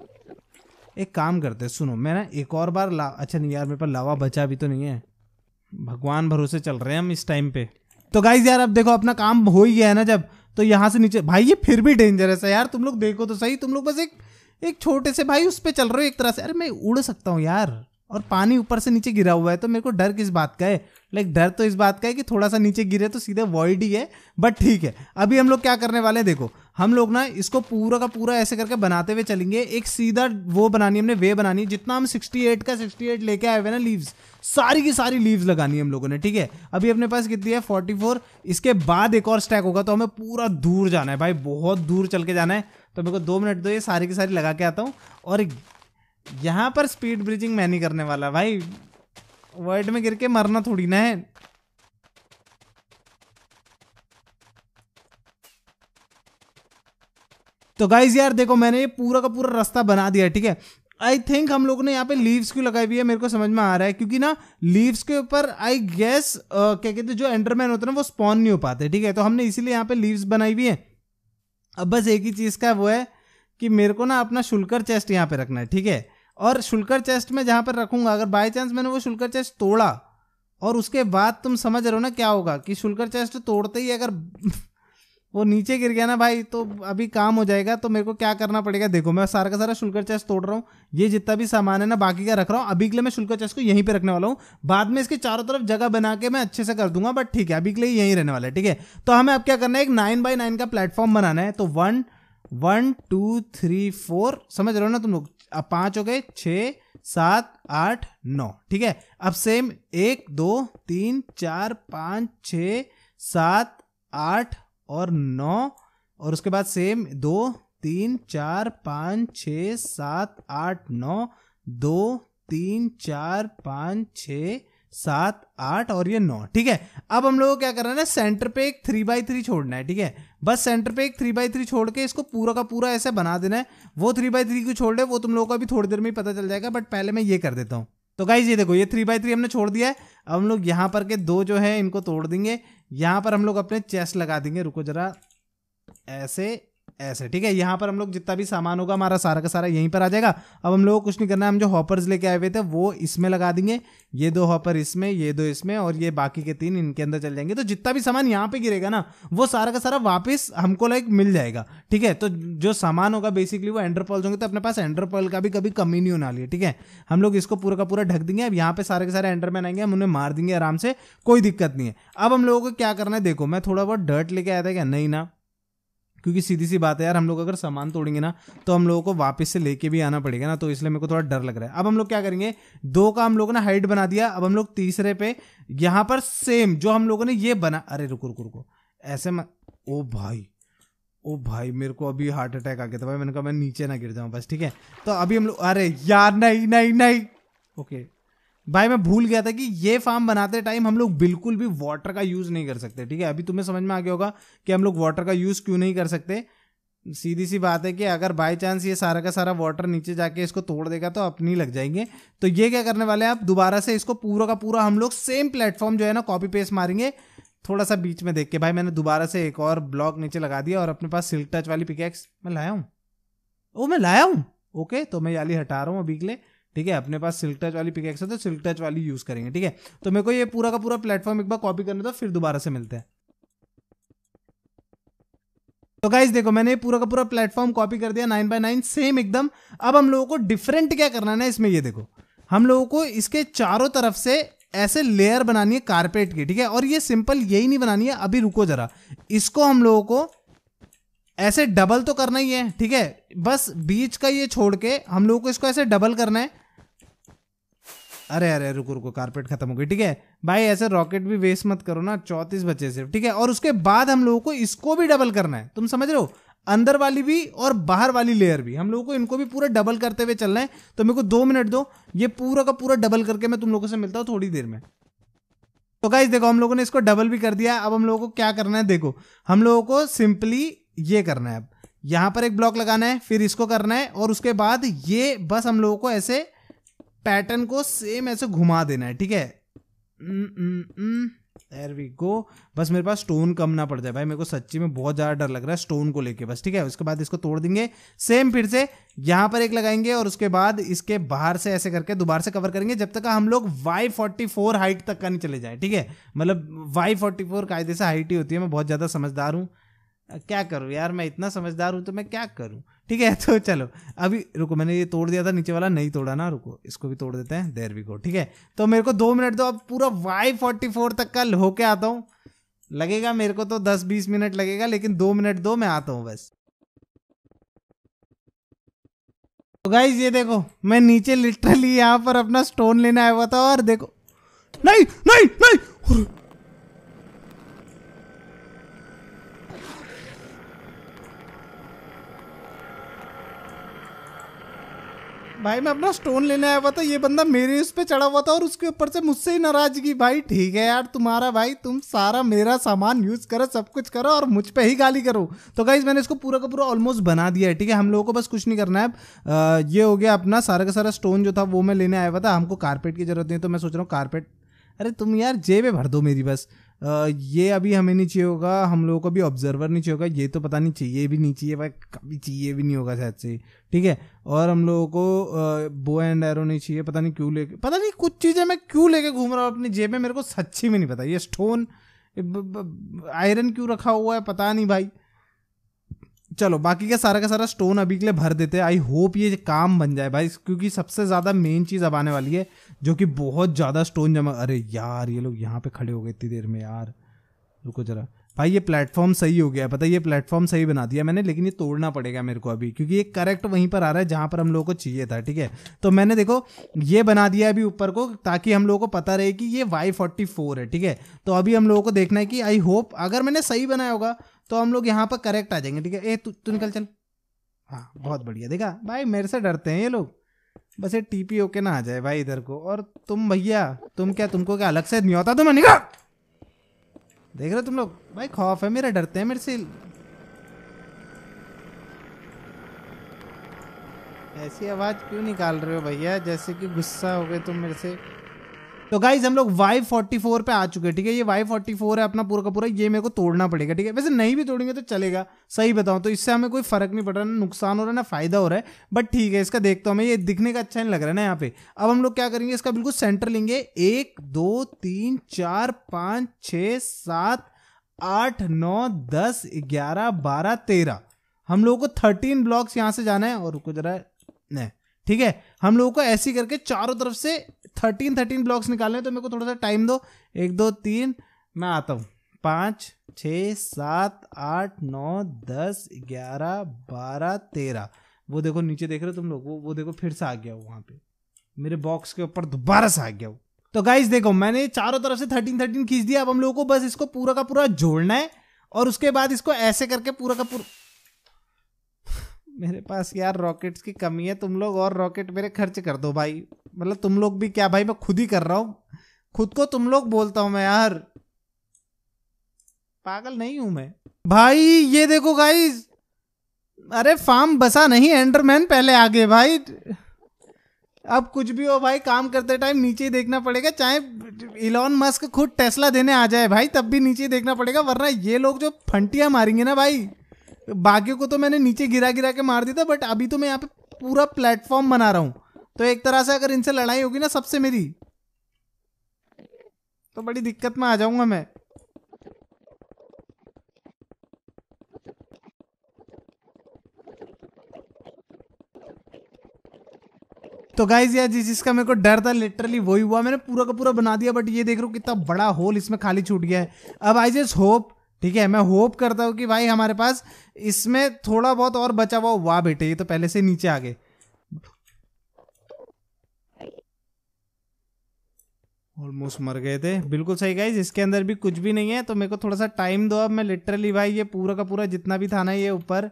एक काम करते हैं सुनो मैं ना एक और बार ला अच्छा नहीं यार मेरे पास लावा बचा भी तो नहीं है भगवान भरोसे चल रहे हैं हम इस टाइम पे तो गाइज यार अब देखो अपना काम हो ही गया है ना जब तो यहाँ से नीचे भाई ये फिर भी डेंजरस है यार तुम लोग देखो तो सही तुम लोग बस एक एक छोटे से भाई उस पर चल रहे हो एक तरह से अरे मैं उड़ सकता हूँ यार और पानी ऊपर से नीचे गिरा हुआ है तो मेरे को डर किस बात का है लाइक डर तो इस बात का है कि थोड़ा सा नीचे गिरे तो सीधे वॉइड ही है बट ठीक है अभी हम लोग क्या करने वाले हैं देखो हम लोग ना इसको पूरा का पूरा ऐसे करके बनाते हुए चलेंगे एक सीधा वो बनानी हमने वे बनानी है जितना हम 68 का 68 लेके आए हुए ना लीव्स सारी की सारी लीव्स लगानी है हम लोगों ने ठीक है अभी अपने पास कितनी है 44 इसके बाद एक और स्टैक होगा तो हमें पूरा दूर जाना है भाई बहुत दूर चल के जाना है तो मेरे को दो मिनट दो ये सारी की सारी लगा के आता हूँ और यहाँ पर स्पीड ब्रिजिंग मैं नहीं करने वाला भाई वर्ल्ड में गिर के मरना थोड़ी ना है तो गाइज यार देखो मैंने ये पूरा का पूरा रास्ता बना दिया ठीक है आई थिंक हम लोगों ने यहाँ पे लीव्स क्यों लगाई हुई है मेरे को समझ में आ रहा है क्योंकि ना लीव्स के ऊपर आई गेस क्या कहते हैं जो एंडरमैन होते हैं ना वो स्पॉन नहीं हो पाते ठीक है तो हमने इसीलिए यहाँ पे लीव्स बनाई हुई है अब बस एक ही चीज़ का वो है कि मेरे को ना अपना शुल्कर चेस्ट यहाँ पे रखना है ठीक है और शुल्कर चेस्ट में जहाँ पर रखूंगा अगर बाई चांस मैंने वो शुल्कर चेस्ट तोड़ा और उसके बाद तुम समझ रहे हो ना क्या होगा कि शुल्कर चेस्ट तोड़ते ही अगर वो नीचे गिर गया ना भाई तो अभी काम हो जाएगा तो मेरे को क्या करना पड़ेगा देखो मैं सारा का सारा शुल्कर चेस्ट तोड़ रहा हूँ ये जितना भी सामान है ना बाकी का रख रहा हूँ अभी के लिए मैं शुल्कर चेस्ट को यहीं पे रखने वाला हूँ बाद में इसके चारों तरफ जगह बना के मैं अच्छे से कर दूंगा बट ठीक है अभी के लिए यहीं रहने वाला है ठीक है तो हमें अब क्या करना है एक नाइन बाई नाइन का प्लेटफॉर्म बनाना है तो one one two three four समझ रहे हो ना तुम लोग अब पांच हो गए छ सात आठ नौ ठीक है अब सेम एक दो तीन चार पाँच छ सात आठ और नौ और उसके बाद सेम दो तीन चार पाँच छ सात आठ नौ दो तीन चार पाँच छ सात आठ और ये नौ ठीक है अब हम लोग कर क्या करना है सेंटर पे एक थ्री बाई थ्री छोड़ना है ठीक है बस सेंटर पे एक थ्री बाई थ्री छोड़ के इसको पूरा का पूरा ऐसे बना देना है वो थ्री बाई थ्री को छोड़ दे वो तुम लोगों को अभी थोड़ी देर में ही पता चल जाएगा बट पहले मैं ये कर देता हूँ तो गाइज ये देखो ये थ्री बाई थ्री हमने छोड़ दिया है अब हम लोग यहाँ पर के दो जो है इनको तोड़ देंगे यहाँ पर हम लोग अपने चेस्ट लगा देंगे रुको जरा ऐसे ऐसे ठीक है यहाँ पर हम लोग जितना भी सामान होगा हमारा सारा का सारा यहीं पर आ जाएगा अब हम लोग को कुछ नहीं करना है हम जो हॉपर्स लेके आए हुए थे वो इसमें लगा देंगे ये दो हॉपर इसमें ये दो इसमें और ये बाकी के तीन इनके अंदर चल जाएंगे तो जितना भी सामान यहाँ पे गिरेगा ना वो सारा का सारा वापस हमको लाइक मिल जाएगा ठीक है तो जो सामान होगा बेसिकली वो एंड्रोपॉल्स होंगे तो अपने पास एंड्रोपॉल का भी कभी कमी नहीं होना लिए ठीक है हम लोग इसको पूरा का पूरा ढक देंगे अब यहाँ पे सारे के सारे एंडरमैन आएंगे हम उन्हें मार देंगे आराम से कोई दिक्कत नहीं है अब हम लोगों को क्या करना है देखो मैं थोड़ा बहुत डर्ट लेके आया था क्या नहीं ना क्योंकि सीधी सी बात है यार हम लोग अगर सामान तोड़ेंगे ना तो हम लोगों को वापस से लेके भी आना पड़ेगा ना तो इसलिए मेरे को थोड़ा डर लग रहा है अब हम लोग क्या करेंगे दो का हम लोगों ने हाइट बना दिया अब हम लोग तीसरे पे यहाँ पर सेम जो हम लोगों ने ये बना अरे रुको रुको रुको ऐसे मत ओ भाई ओ भाई मेरे को अभी हार्ट अटैक आ गया था भाई मैंने कहा मैं नीचे ना गिर जाऊँ बस ठीक है तो अभी हम लोग अरे यार नहीं नहीं नहीं ओके भाई मैं भूल गया था कि ये फार्म बनाते टाइम हम लोग बिल्कुल भी वाटर का यूज़ नहीं कर सकते ठीक है अभी तुम्हें समझ में आ गया होगा कि हम लोग वाटर का यूज़ क्यों नहीं कर सकते सीधी सी बात है कि अगर बाई चांस ये सारा का सारा वाटर नीचे जाके इसको तोड़ देगा तो अपनी लग जाएंगे तो ये क्या करने वाले हैं आप दोबारा से इसको पूरा का पूरा हम लोग सेम प्लेटफॉर्म जो है ना कॉपी पेस्ट मारेंगे थोड़ा सा बीच में देख के भाई मैंने दोबारा से एक और ब्लॉक नीचे लगा दिया और अपने पास सिल्क टच वाली पिकैक्स मैं लाया हूँ ओ मैं लाया हूँ ओके तो मैं यही हटा रहा हूँ अभी के लिए ठीक है अपने पास सिल्क टच वाली पिकेक्स है तो सिल्क टच वाली यूज करेंगे ठीक है तो मेरे को ये पूरा का पूरा प्लेटफॉर्म एक बार कॉपी करने दो फिर दोबारा से मिलते हैं तो गाइज देखो मैंने पूरा का पूरा प्लेटफॉर्म कॉपी कर दिया नाइन बाय नाइन सेम एकदम अब हम लोगों को डिफरेंट क्या करना है ना इसमें ये देखो हम लोगों को इसके चारों तरफ से ऐसे लेयर बनानी है कारपेट की ठीक है और ये सिंपल यही नहीं बनानी है अभी रुको जरा इसको हम लोगों को ऐसे डबल तो करना ही है ठीक है बस बीच का ये छोड़ के हम लोगों को इसको ऐसे डबल करना है अरे अरे रुको रुको कारपेट खत्म हो गई ठीक है भाई ऐसे रॉकेट भी वेस्ट मत करो ना चौंतीस बचे सिर्फ ठीक है और उसके बाद हम लोगों को इसको भी डबल करना है तुम समझ रहे हो अंदर वाली भी और बाहर वाली लेयर भी हम लोगों को इनको भी पूरा डबल करते हुए चलना है तो मेरे को दो मिनट दो ये पूरा का पूरा डबल करके मैं तुम लोगों से मिलता हूँ थोड़ी देर में तो गाइज देखो हम लोगों ने इसको डबल भी कर दिया अब हम लोगों को क्या करना है देखो हम लोगों को सिंपली ये करना है अब यहाँ पर एक ब्लॉक लगाना है फिर इसको करना है और उसके बाद ये बस हम लोगों को ऐसे पैटर्न को सेम ऐसे घुमा देना है ठीक है एर वी गो बस मेरे पास स्टोन कम ना पड़ जाए भाई मेरे को सच्ची में बहुत ज़्यादा डर लग रहा है स्टोन को लेके बस ठीक है उसके बाद इसको तोड़ देंगे सेम फिर से यहाँ पर एक लगाएंगे और उसके बाद इसके बाहर से ऐसे करके दोबारा से कवर करेंगे जब तक हम लोग वाई फोर्टी फोर हाइट तक का नहीं चले जाए ठीक है मतलब वाई फोर्टी फोर कायदे से हाइट ही होती है मैं बहुत ज़्यादा समझदार हूँ क्या करूँ यार मैं इतना समझदार हूँ तो मैं क्या करूँ ठीक है [LAUGHS] तो चलो अभी रुको मैंने ये तोड़ दिया था नीचे वाला नहीं तोड़ा ना रुको इसको भी तोड़ देते हैं देर भी को ठीक है तो मेरे को दो मिनट दो अब पूरा वाई फोर्टी फोर तक का होके आता हूँ लगेगा मेरे को तो दस बीस मिनट लगेगा लेकिन दो मिनट दो मैं आता हूँ बस तो गाइज ये देखो मैं नीचे लिटरली यहाँ पर अपना स्टोन लेने आया हुआ था और देखो नहीं नहीं नहीं भाई मैं अपना स्टोन लेने आया हुआ था ये बंदा मेरे उस पर चढ़ा हुआ था और उसके ऊपर से मुझसे ही नाराजगी भाई ठीक है यार तुम्हारा भाई तुम सारा मेरा सामान यूज करो सब कुछ करो और मुझ पर ही गाली करो तो गाइज मैंने इसको पूरा का पूरा ऑलमोस्ट बना दिया है ठीक है हम लोगों को बस कुछ नहीं करना है अब ये हो गया अपना सारा का सारा स्टोन जो था वो मैं लेने आया हुआ था हमको कारपेट की जरूरत नहीं तो मैं सोच रहा हूँ कारपेट अरे तुम यार जेबे भर दो मेरी बस ये अभी हमें नहीं चाहिए होगा हम लोगों को भी ऑब्जर्वर नहीं चाहिए होगा ये तो पता नहीं चाहिए भी नहीं चाहिए भाई कभी चाहिए भी नहीं होगा शायद से ठीक है और हम लोगों को बो एंड एरो नहीं चाहिए पता नहीं क्यों लेके पता नहीं कुछ चीज़ें मैं क्यों लेके घूम रहा हूँ अपनी जेब में मेरे को सच्ची में नहीं पता ये स्टोन आयरन क्यों रखा हुआ है पता नहीं भाई चलो बाकी का सारा का सारा स्टोन अभी के लिए भर देते हैं आई होप ये काम बन जाए भाई क्योंकि सबसे ज़्यादा मेन चीज़ अब आने वाली है जो कि बहुत ज़्यादा स्टोन जमा अरे यार ये लोग यहाँ पे खड़े हो गए इतनी देर में यार रुको जरा भाई ये प्लेटफॉर्म सही हो गया पता ये प्लेटफॉर्म सही बना दिया मैंने लेकिन ये तोड़ना पड़ेगा मेरे को अभी क्योंकि ये करेक्ट वहीं पर आ रहा है जहाँ पर हम लोगों को चाहिए था ठीक है तो मैंने देखो ये बना दिया अभी ऊपर को ताकि हम लोगों को पता रहे कि ये वाई फोर्टी फोर है ठीक है तो अभी हम लोगों को देखना है कि आई होप अगर मैंने सही बनाया होगा तो हम लोग यहाँ पर करेक्ट आ जाएंगे ठीक है ए तू निकल चल हाँ बहुत बढ़िया देखा भाई मेरे से डरते हैं ये लोग बस ये टीपी होके ना आ जाए भाई इधर को और तुम भैया तुम क्या तुमको क्या अलग से नहीं होता तुम कहा देख रहे हो तुम लोग भाई खौफ है मेरा डरते हैं मेरे से ऐसी आवाज़ क्यों निकाल रहे हो भैया जैसे कि गुस्सा हो गए तुम मेरे से तो गाइज हम लोग वाई फोर्टी फोर पे आ चुके हैं ठीक है ये वाई फोर्टी फोर है अपना पूरा का पूरा ये मेरे को तोड़ना पड़ेगा ठीक है वैसे नहीं भी तोड़ेंगे तो चलेगा सही बताऊँ तो इससे हमें कोई फर्क नहीं पड़ रहा ना नुकसान हो रहा है ना फायदा हो रहा है बट ठीक है इसका देखता हूं हमें ये दिखने का अच्छा नहीं लग रहा है ना यहाँ पे अब हम लोग क्या करेंगे इसका बिल्कुल सेंटर लेंगे एक दो तीन चार पाँच छ सात आठ नौ दस ग्यारह बारह तेरह हम लोगों को थर्टीन ब्लॉक्स यहाँ से जाना है और रुको जरा नहीं ठीक है हम लोगों को ऐसी करके चारों तरफ से थर्टीन थर्टीन ब्लॉक्स निकालने तो मेरे को थोड़ा सा टाइम दो एक दो तीन मैं आता हूँ पाँच छ सात आठ नौ दस ग्यारह बारह तेरह वो देखो नीचे देख रहे हो तुम लोग वो वो देखो फिर से आ गया वो वहाँ पे मेरे बॉक्स के ऊपर दोबारा से आ गया वो तो गाइज देखो मैंने चारों तरफ से थर्टीन थर्टीन खींच दिया अब हम लोगों को बस इसको पूरा का पूरा जोड़ना है और उसके बाद इसको ऐसे करके पूरा का पूरा मेरे पास यार रॉकेट्स की कमी है तुम लोग और रॉकेट मेरे खर्च कर दो भाई मतलब तुम लोग भी क्या भाई मैं खुद ही कर रहा हूँ खुद को तुम लोग बोलता हूँ मैं यार पागल नहीं हूं मैं भाई ये देखो गाइस अरे फार्म बसा नहीं एंडरमैन पहले आगे भाई अब कुछ भी हो भाई काम करते टाइम नीचे देखना पड़ेगा चाहे इलॉन मस्क खुद टेस्ला देने आ जाए भाई तब भी नीचे देखना पड़ेगा वरना ये लोग जो फंटियां मारेंगे ना भाई बाकी को तो मैंने नीचे गिरा गिरा के मार दिया था बट अभी तो मैं यहाँ पे पूरा प्लेटफॉर्म बना रहा हूँ तो एक तरह से अगर इनसे लड़ाई होगी ना सबसे मेरी तो बड़ी दिक्कत में आ जाऊंगा मैं तो गाइज यार जिस जिसका मेरे को डर था लिटरली वही हुआ मैंने पूरा का पूरा बना दिया बट ये देख रहा हूँ कितना बड़ा होल इसमें खाली छूट गया है अब आई जस्ट होप ठीक है मैं होप करता हूँ कि भाई हमारे पास इसमें थोड़ा बहुत और बचा हुआ वाह बेटे ये तो पहले से नीचे आ गए ऑलमोस्ट मर गए थे बिल्कुल सही गाइज इसके अंदर भी कुछ भी नहीं है तो मेरे को थोड़ा सा टाइम दो अब मैं लिटरली भाई ये पूरा का पूरा जितना भी था ना ये ऊपर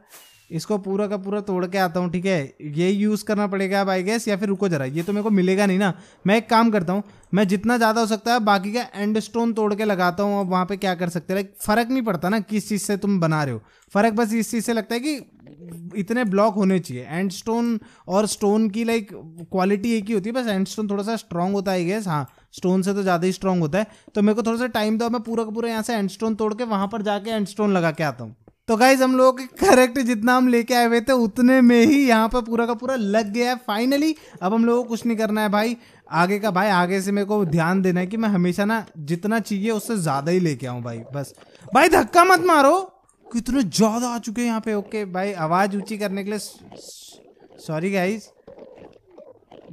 इसको पूरा का पूरा तोड़ के आता हूँ ठीक है ये यूज़ करना पड़ेगा अब आई गैस या फिर रुको जरा ये तो मेरे को मिलेगा नहीं ना मैं एक काम करता हूँ मैं जितना ज़्यादा हो सकता है बाकी का एंड स्टोन तोड़ के लगाता हूँ और वहाँ पे क्या कर सकते हैं लाइक फ़र्क नहीं पड़ता ना किस चीज़ से तुम बना रहे हो फ़र्क बस इस चीज़ से लगता है कि इतने ब्लॉक होने चाहिए एंड स्टोन और स्टोन की लाइक क्वालिटी एक ही होती है बस एंड स्टोन थोड़ा सा स्ट्रांग होता है गैस हाँ स्टोन से तो ज़्यादा ही स्ट्रॉन्ग होता है तो मेरे को थोड़ा सा टाइम दो मैं पूरा का पूरा यहाँ से एंड स्टोन तोड़ के वहाँ पर जाके एंड स्टोन लगा के आता हूँ तो गाइज हम लोग करेक्ट जितना हम लेके आए हुए थे उतने में ही यहाँ पर पूरा का पूरा लग गया है फाइनली अब हम लोगों को कुछ नहीं करना है भाई आगे का भाई आगे से मेरे को ध्यान देना है कि मैं हमेशा ना जितना चाहिए उससे ज़्यादा ही लेके आऊँ भाई बस भाई धक्का मत मारो कितने ज़्यादा आ चुके हैं यहाँ पे ओके भाई आवाज़ ऊँची करने के लिए सॉरी गाइज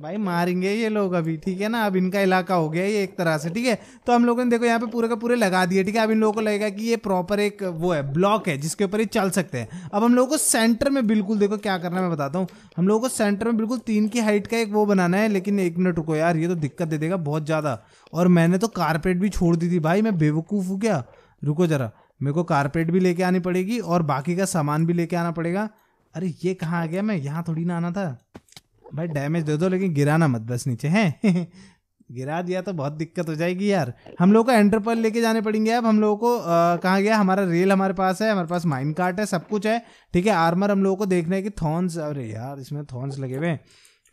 भाई मारेंगे ये लोग अभी ठीक है ना अब इनका इलाका हो गया ये एक तरह से ठीक है तो हम लोगों ने देखो यहाँ पे पूरे का पूरे लगा दिए ठीक है अब इन लोगों को लगेगा कि ये प्रॉपर एक वो है ब्लॉक है जिसके ऊपर ये चल सकते हैं अब हम लोगों को सेंटर में बिल्कुल देखो क्या करना है मैं बताता हूँ हम लोगों को सेंटर में बिल्कुल तीन की हाइट का एक वो बनाना है लेकिन एक मिनट रुको यार ये तो दिक्कत दे देगा बहुत ज़्यादा और मैंने तो कारपेट भी छोड़ दी थी भाई मैं बेवकूफ़ हूँ क्या रुको ज़रा मेरे को कारपेट भी लेके आनी पड़ेगी और बाकी का सामान भी लेके आना पड़ेगा अरे ये कहाँ आ गया मैं यहाँ थोड़ी ना आना था भाई डैमेज दे दो लेकिन गिराना मत बस नीचे हैं [LAUGHS] गिरा दिया तो बहुत दिक्कत हो जाएगी यार हम लोग को एंटरपल लेके जाने पड़ेंगे अब हम लोगों को कहाँ गया हमारा रेल हमारे पास है हमारे पास माइन कार्ट है सब कुछ है ठीक है आर्मर हम लोगों को देखना है कि थॉर्न्स अरे यार इसमें थॉर्न्स लगे हुए हैं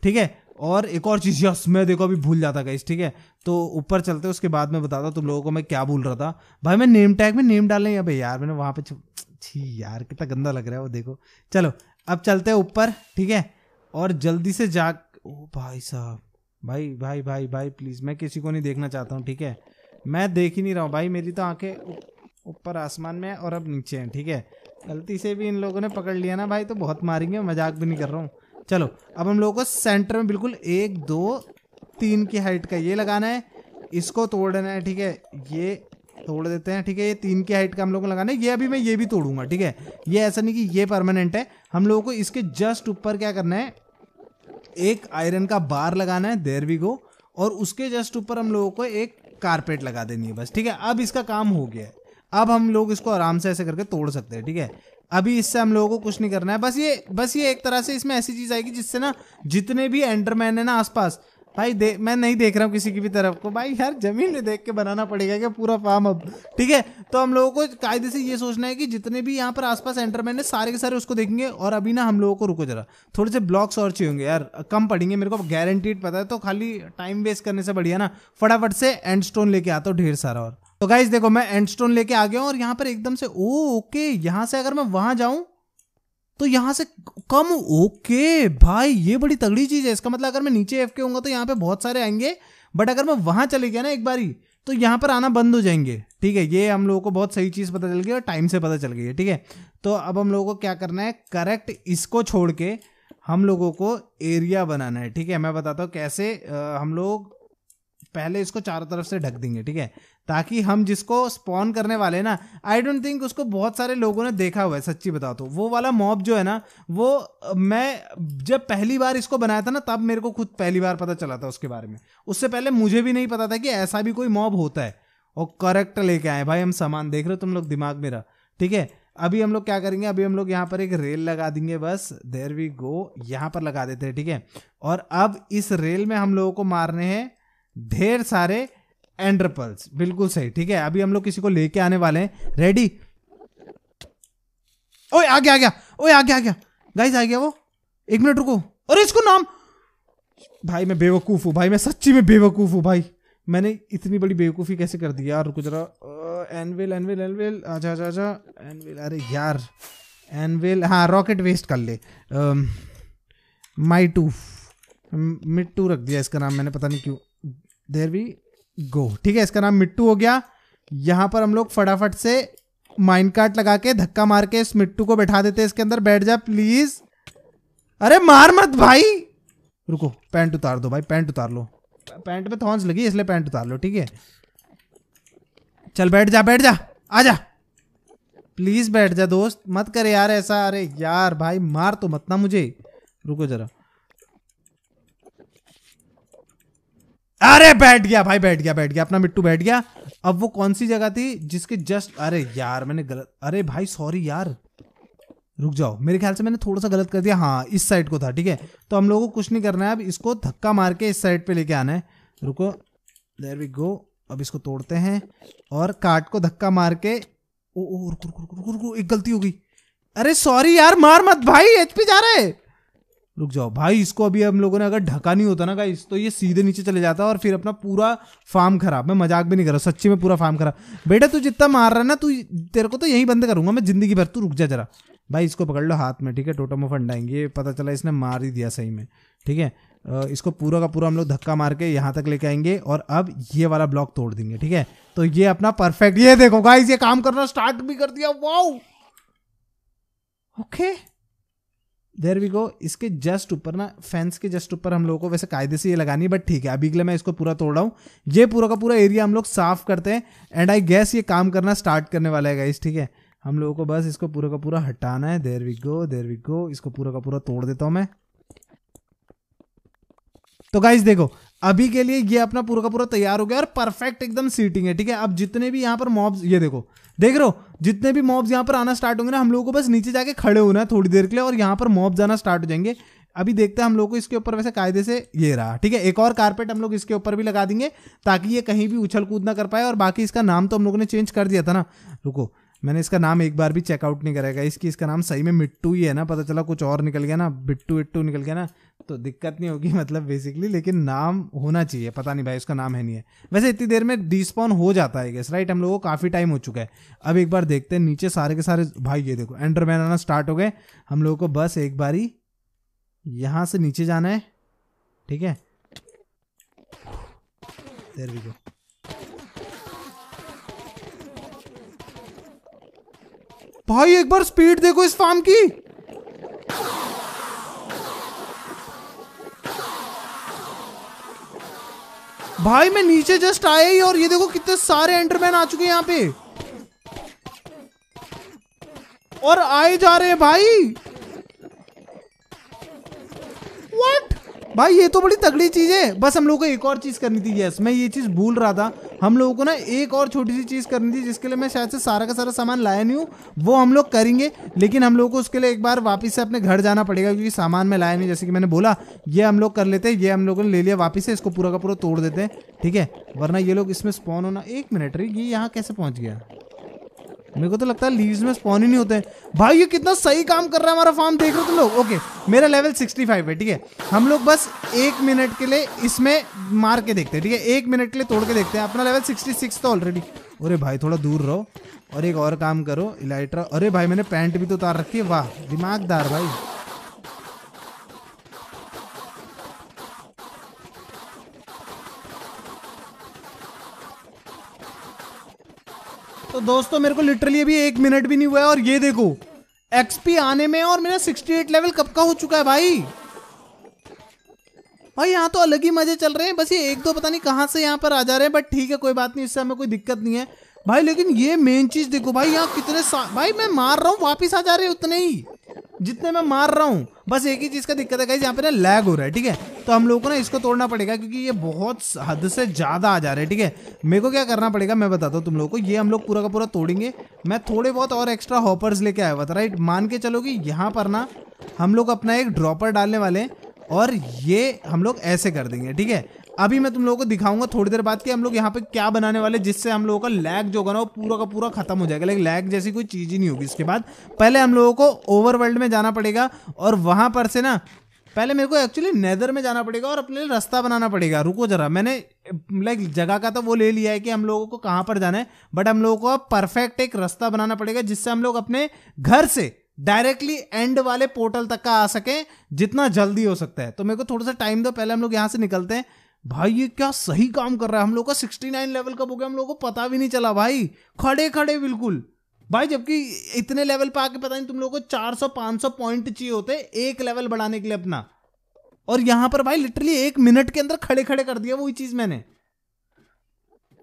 ठीक है और एक और चीज़ यस मैं देखो अभी भूल जाता गाइस ठीक है तो ऊपर चलते उसके बाद में बताता तुम लोगों को मैं क्या भूल रहा था भाई मैं नेम टैग में नेम डालने भाई यार मैंने वहाँ पे छी यार कितना गंदा लग रहा है वो देखो चलो अब चलते हैं ऊपर ठीक है और जल्दी से जा ओ भाई साहब भाई भाई भाई भाई, भाई प्लीज़ मैं किसी को नहीं देखना चाहता हूँ ठीक है मैं देख ही नहीं रहा हूँ भाई मेरी तो आंखें ऊपर आसमान में है और अब नीचे हैं ठीक है गलती से भी इन लोगों ने पकड़ लिया ना भाई तो बहुत मारेंगे मजाक भी नहीं कर रहा हूँ चलो अब हम लोगों को सेंटर में बिल्कुल एक दो तीन की हाइट का ये लगाना है इसको तोड़ना है ठीक है ये तोड़ देते हैं ठीक है ये तीन की हाइट का हम लोग को लगाना है ये अभी मैं ये भी तोड़ूंगा ठीक है ये ऐसा नहीं कि ये परमानेंट है हम लोगों को इसके जस्ट ऊपर क्या करना है एक आयरन का बार लगाना है देर वी गो और उसके जस्ट ऊपर हम लोगों को एक कारपेट लगा देनी है बस ठीक है अब इसका काम हो गया है अब हम लोग इसको आराम से ऐसे करके तोड़ सकते हैं ठीक है अभी इससे हम लोगों को कुछ नहीं करना है बस ये बस ये एक तरह से इसमें ऐसी चीज आएगी जिससे ना जितने भी एंडरमैन है ना आसपास भाई दे मैं नहीं देख रहा हूँ किसी की भी तरफ को भाई यार जमीन में देख के बनाना पड़ेगा क्या पूरा फार्म अब ठीक है तो हम लोगों को कायदे से ये सोचना है कि जितने भी यहाँ पर आसपास एंटरमैन है सारे के सारे उसको देखेंगे और अभी ना हम लोगों को रुको जरा थोड़े से ब्लॉक्स और चाहिए होंगे यार कम पड़ेंगे मेरे को गारंटीड पता है तो खाली टाइम वेस्ट करने से बढ़िया ना फटाफट से एंड स्टोन लेके आता हूँ ढेर सारा और तो गाइज देखो मैं एंड स्टोन लेके आ गया हूँ और यहाँ पर एकदम से ओ ओके यहाँ से अगर मैं वहाँ जाऊँ तो यहाँ से कम ओके भाई ये बड़ी तगड़ी चीज़ है इसका मतलब अगर मैं नीचे एफ के तो यहाँ पे बहुत सारे आएंगे बट अगर मैं वहाँ चले गया ना एक बारी तो यहाँ पर आना बंद हो जाएंगे ठीक है ये हम लोगों को बहुत सही चीज़ पता चल गई और टाइम से पता चल गई है ठीक है तो अब हम लोगों को क्या करना है करेक्ट इसको छोड़ के हम लोगों को एरिया बनाना है ठीक है मैं बताता हूँ कैसे आ, हम लोग पहले इसको चारों तरफ से ढक देंगे ठीक है ताकि हम जिसको स्पॉन करने वाले ना आई डोंट थिंक उसको बहुत सारे लोगों ने देखा हुआ है सच्ची बताओ तो वो वाला मॉब जो है ना वो मैं जब पहली बार इसको बनाया था ना तब मेरे को खुद पहली बार पता चला था उसके बारे में उससे पहले मुझे भी नहीं पता था कि ऐसा भी कोई मॉब होता है और करेक्ट लेके आए भाई हम सामान देख रहे हो तुम लोग दिमाग मेरा ठीक है अभी हम लोग क्या करेंगे अभी हम लोग यहाँ पर एक रेल लगा देंगे बस देर वी गो यहाँ पर लगा देते हैं ठीक है और अब इस रेल में हम लोगों को मारने हैं ढेर सारे एंड्रपल्स बिल्कुल सही ठीक है अभी हम लोग किसी को लेके आने वाले हैं रेडी ओए आ गया आ गया ओए आ गया आ गया गाइस आ गया वो एक मिनट रुको अरे इसको नाम भाई मैं बेवकूफ़ हूँ भाई मैं सच्ची में बेवकूफ़ हूँ भाई मैंने इतनी बड़ी बेवकूफ़ी कैसे कर दी यार रुको जरा एनवेल एनवेल एनवेल आजा आजा आजा एनवेल अरे यार एनवेल हाँ रॉकेट वेस्ट कर ले माई टू मिड टू रख दिया इसका नाम मैंने पता नहीं क्यों देर भी गो ठीक है इसका नाम मिट्टू हो गया यहाँ पर हम लोग फटाफट से माइंड कार्ड लगा के धक्का मार के इस मिट्टू को बैठा देते हैं इसके अंदर बैठ जा प्लीज अरे मार मत भाई रुको पैंट उतार दो भाई पैंट उतार लो पैंट पे थॉन्स लगी इसलिए पैंट उतार लो ठीक है चल बैठ जा बैठ जा आ जा प्लीज बैठ जा दोस्त मत करे यार ऐसा अरे यार भाई मार तो मत ना मुझे रुको जरा अरे बैठ गया भाई बैठ गया बैठ गया अपना मिट्टू बैठ गया अब वो कौन सी जगह थी जिसके जस्ट अरे यार मैंने गलत अरे भाई सॉरी यार रुक जाओ मेरे ख्याल से मैंने थोड़ा सा गलत कर दिया हाँ इस साइड को था ठीक है तो हम लोगों को कुछ नहीं करना है अब इसको धक्का मार के इस साइड पे लेके आना है रुको देर वी गो अब इसको तोड़ते हैं और काट को धक्का मार के ओ ओ रुको रुको रुको रुको एक गलती हो गई अरे सॉरी यार मार मत भाई एचपी जा रहे है रुक जाओ भाई इसको अभी हम लोगों ने अगर ढका नहीं होता ना गाइस तो ये सीधे नीचे चले जाता और फिर अपना पूरा फार्म खराब मैं मजाक भी नहीं कर रहा सच्ची में पूरा फार्म खराब बेटा तू जितना मार रहा है ना तू तेरे को तो यही बंद करूंगा मैं जिंदगी भर तू रुक जा जरा भाई इसको पकड़ लो हाथ में ठीक है टोटो में फंड आएंगे पता चला इसने मार ही दिया सही में ठीक है इसको पूरा का पूरा हम लोग धक्का मार के यहाँ तक लेके आएंगे और अब ये वाला ब्लॉक तोड़ देंगे ठीक है तो ये अपना परफेक्ट ये देखो गाइस ये काम करना स्टार्ट भी कर दिया wow okay okay. There we go इसके जस्ट ऊपर ना फेंस के जस्ट ऊपर हम लोगों को वैसे कायदे से ये लगानी है बट ठीक है अभी के लिए मैं इसको पूरा तोड़ रहा हूँ ये पूरा का पूरा एरिया हम लोग साफ करते हैं एंड आई गैस ये काम करना स्टार्ट करने वाला है गाइस ठीक है हम लोगों को बस इसको पूरा का पूरा हटाना है देर वी गो देर वी गो इसको पूरा का पूरा तोड़ देता हूँ मैं तो गाइस देखो अभी के लिए ये अपना पूरा का पूरा तैयार हो गया और परफेक्ट एकदम सीटिंग है ठीक है अब जितने भी यहाँ पर मॉब्स ये देखो देख रहे हो जितने भी मॉब्स यहाँ पर आना स्टार्ट होंगे ना हम लोगों को बस नीचे जाके खड़े होना है थोड़ी देर के लिए और यहाँ पर मॉब्स आना स्टार्ट हो जाएंगे अभी देखते हैं हम लोग को इसके ऊपर वैसे कायदे से ये रहा ठीक है एक और कारपेट हम लोग इसके ऊपर भी लगा देंगे ताकि ये कहीं भी उछल कूद ना कर पाए और बाकी इसका नाम तो हम लोगों ने चेंज कर दिया था ना रुको मैंने इसका नाम एक बार भी चेकआउट नहीं करेगा इसकी इसका नाम सही में मिट्टू ही है ना पता चला कुछ और निकल गया ना बिट्टू विट्टू निकल गया ना तो दिक्कत नहीं होगी [LAUGHS] मतलब बेसिकली लेकिन नाम होना चाहिए पता नहीं भाई उसका नाम है नहीं है वैसे इतनी देर में डिस्पॉन हो जाता है गैस राइट हम लोगों को काफ़ी टाइम हो चुका है अब एक बार देखते हैं नीचे सारे के सारे भाई ये देखो एंडरमैन आना स्टार्ट हो गए हम लोगों को बस एक बार ही यहाँ से नीचे जाना है ठीक है देर भी भाई एक बार स्पीड देखो इस फार्म की भाई मैं नीचे जस्ट आया ही और ये देखो कितने सारे एंटरमैन आ चुके हैं यहाँ पे और आए जा रहे हैं भाई व्हाट भाई ये तो बड़ी तगड़ी चीज़ है बस हम लोग को एक और चीज़ करनी थी यस मैं ये चीज़ भूल रहा था हम लोगों को ना एक और छोटी सी चीज़ करनी थी जिसके लिए मैं शायद से सारा का सारा सामान लाया नहीं हूँ वो हम लोग करेंगे लेकिन हम लोग को उसके लिए एक बार वापस से अपने घर जाना पड़ेगा क्योंकि सामान में लाया नहीं जैसे कि मैंने बोला ये हम लोग कर लेते हैं ये हम लोगों ने ले लिया वापिस से इसको पूरा का पूरा तोड़ देते हैं ठीक है वरना ये लोग इसमें स्पॉन होना एक मिनट रही ये यहाँ कैसे पहुँच गया मेरे को तो लगता है लीव्स में स्पॉन ही नहीं होते हैं भाई ये कितना सही काम कर रहा है हमारा फार्म देख रहे हो तुम लोग ओके मेरा लेवल 65 है ठीक है हम लोग बस एक मिनट के लिए इसमें मार के देखते हैं ठीक है एक मिनट के लिए तोड़ के देखते हैं अपना लेवल 66 तो ऑलरेडी अरे भाई थोड़ा दूर रहो और एक और काम करो इलाइट्रा अरे भाई मैंने पैंट भी तो उतार रखी है वाह दिमागदार भाई तो दोस्तों मेरे को लिटरली अभी एक मिनट भी नहीं हुआ है और ये देखो एक्सपी आने में और मेरा 68 लेवल कब का हो चुका है भाई भाई यहाँ तो अलग ही मजे चल रहे हैं बस ये एक दो पता नहीं कहाँ से यहाँ पर आ जा रहे हैं बट ठीक है कोई बात नहीं इससे हमें कोई दिक्कत नहीं है भाई लेकिन ये मेन चीज देखो भाई यहाँ कितने भाई मैं मार रहा हूँ वापिस आ जा रहे उतने ही जितने मैं मार रहा हूँ बस एक ही चीज़ का दिक्कत है यहाँ पे ना लैग हो रहा है ठीक है तो हम लोगों को ना इसको तोड़ना पड़ेगा क्योंकि ये बहुत हद से ज़्यादा आ जा रहा है ठीक है मेरे को क्या करना पड़ेगा मैं बताता हूँ तुम लोग को ये हम लोग पूरा का पूरा तोड़ेंगे मैं थोड़े बहुत और एक्स्ट्रा हॉपर्स लेके आया हुआ था राइट मान के चलो कि यहाँ पर ना हम लोग अपना एक ड्रॉपर डालने वाले हैं और ये हम लोग ऐसे कर देंगे ठीक है अभी मैं तुम लोगों को दिखाऊंगा थोड़ी देर बाद कि हम लोग यहाँ पे क्या बनाने वाले जिससे हम लोगों का लैग जो होगा ना वो पूरा का पूरा खत्म हो जाएगा लेकिन लैग जैसी कोई चीज़ ही नहीं होगी इसके बाद पहले हम लोगों को ओवरवर्ल्ड में जाना पड़ेगा और वहां पर से ना पहले मेरे को एक्चुअली नेदर में जाना पड़ेगा और अपने लिए रास्ता बनाना पड़ेगा रुको जरा मैंने लाइक जगह का तो वो ले लिया है कि हम लोगों को कहाँ पर जाना है बट हम लोगों को परफेक्ट एक रास्ता बनाना पड़ेगा जिससे हम लोग अपने घर से डायरेक्टली एंड वाले पोर्टल तक का आ सके जितना जल्दी हो सकता है तो मेरे को थोड़ा सा टाइम दो पहले हम लोग यहाँ से निकलते हैं भाई ये क्या सही काम कर रहा है हम लोग का नाइन लेवल कब हो गया हम लोग को पता भी नहीं चला भाई खड़े खड़े बिल्कुल भाई जबकि इतने लेवल पे आके पता नहीं तुम लोग को पांच सौ पॉइंट चाहिए होते एक लेवल बढ़ाने के लिए अपना और यहां पर भाई लिटरली एक मिनट के अंदर खड़े खड़े कर दिया वही चीज मैंने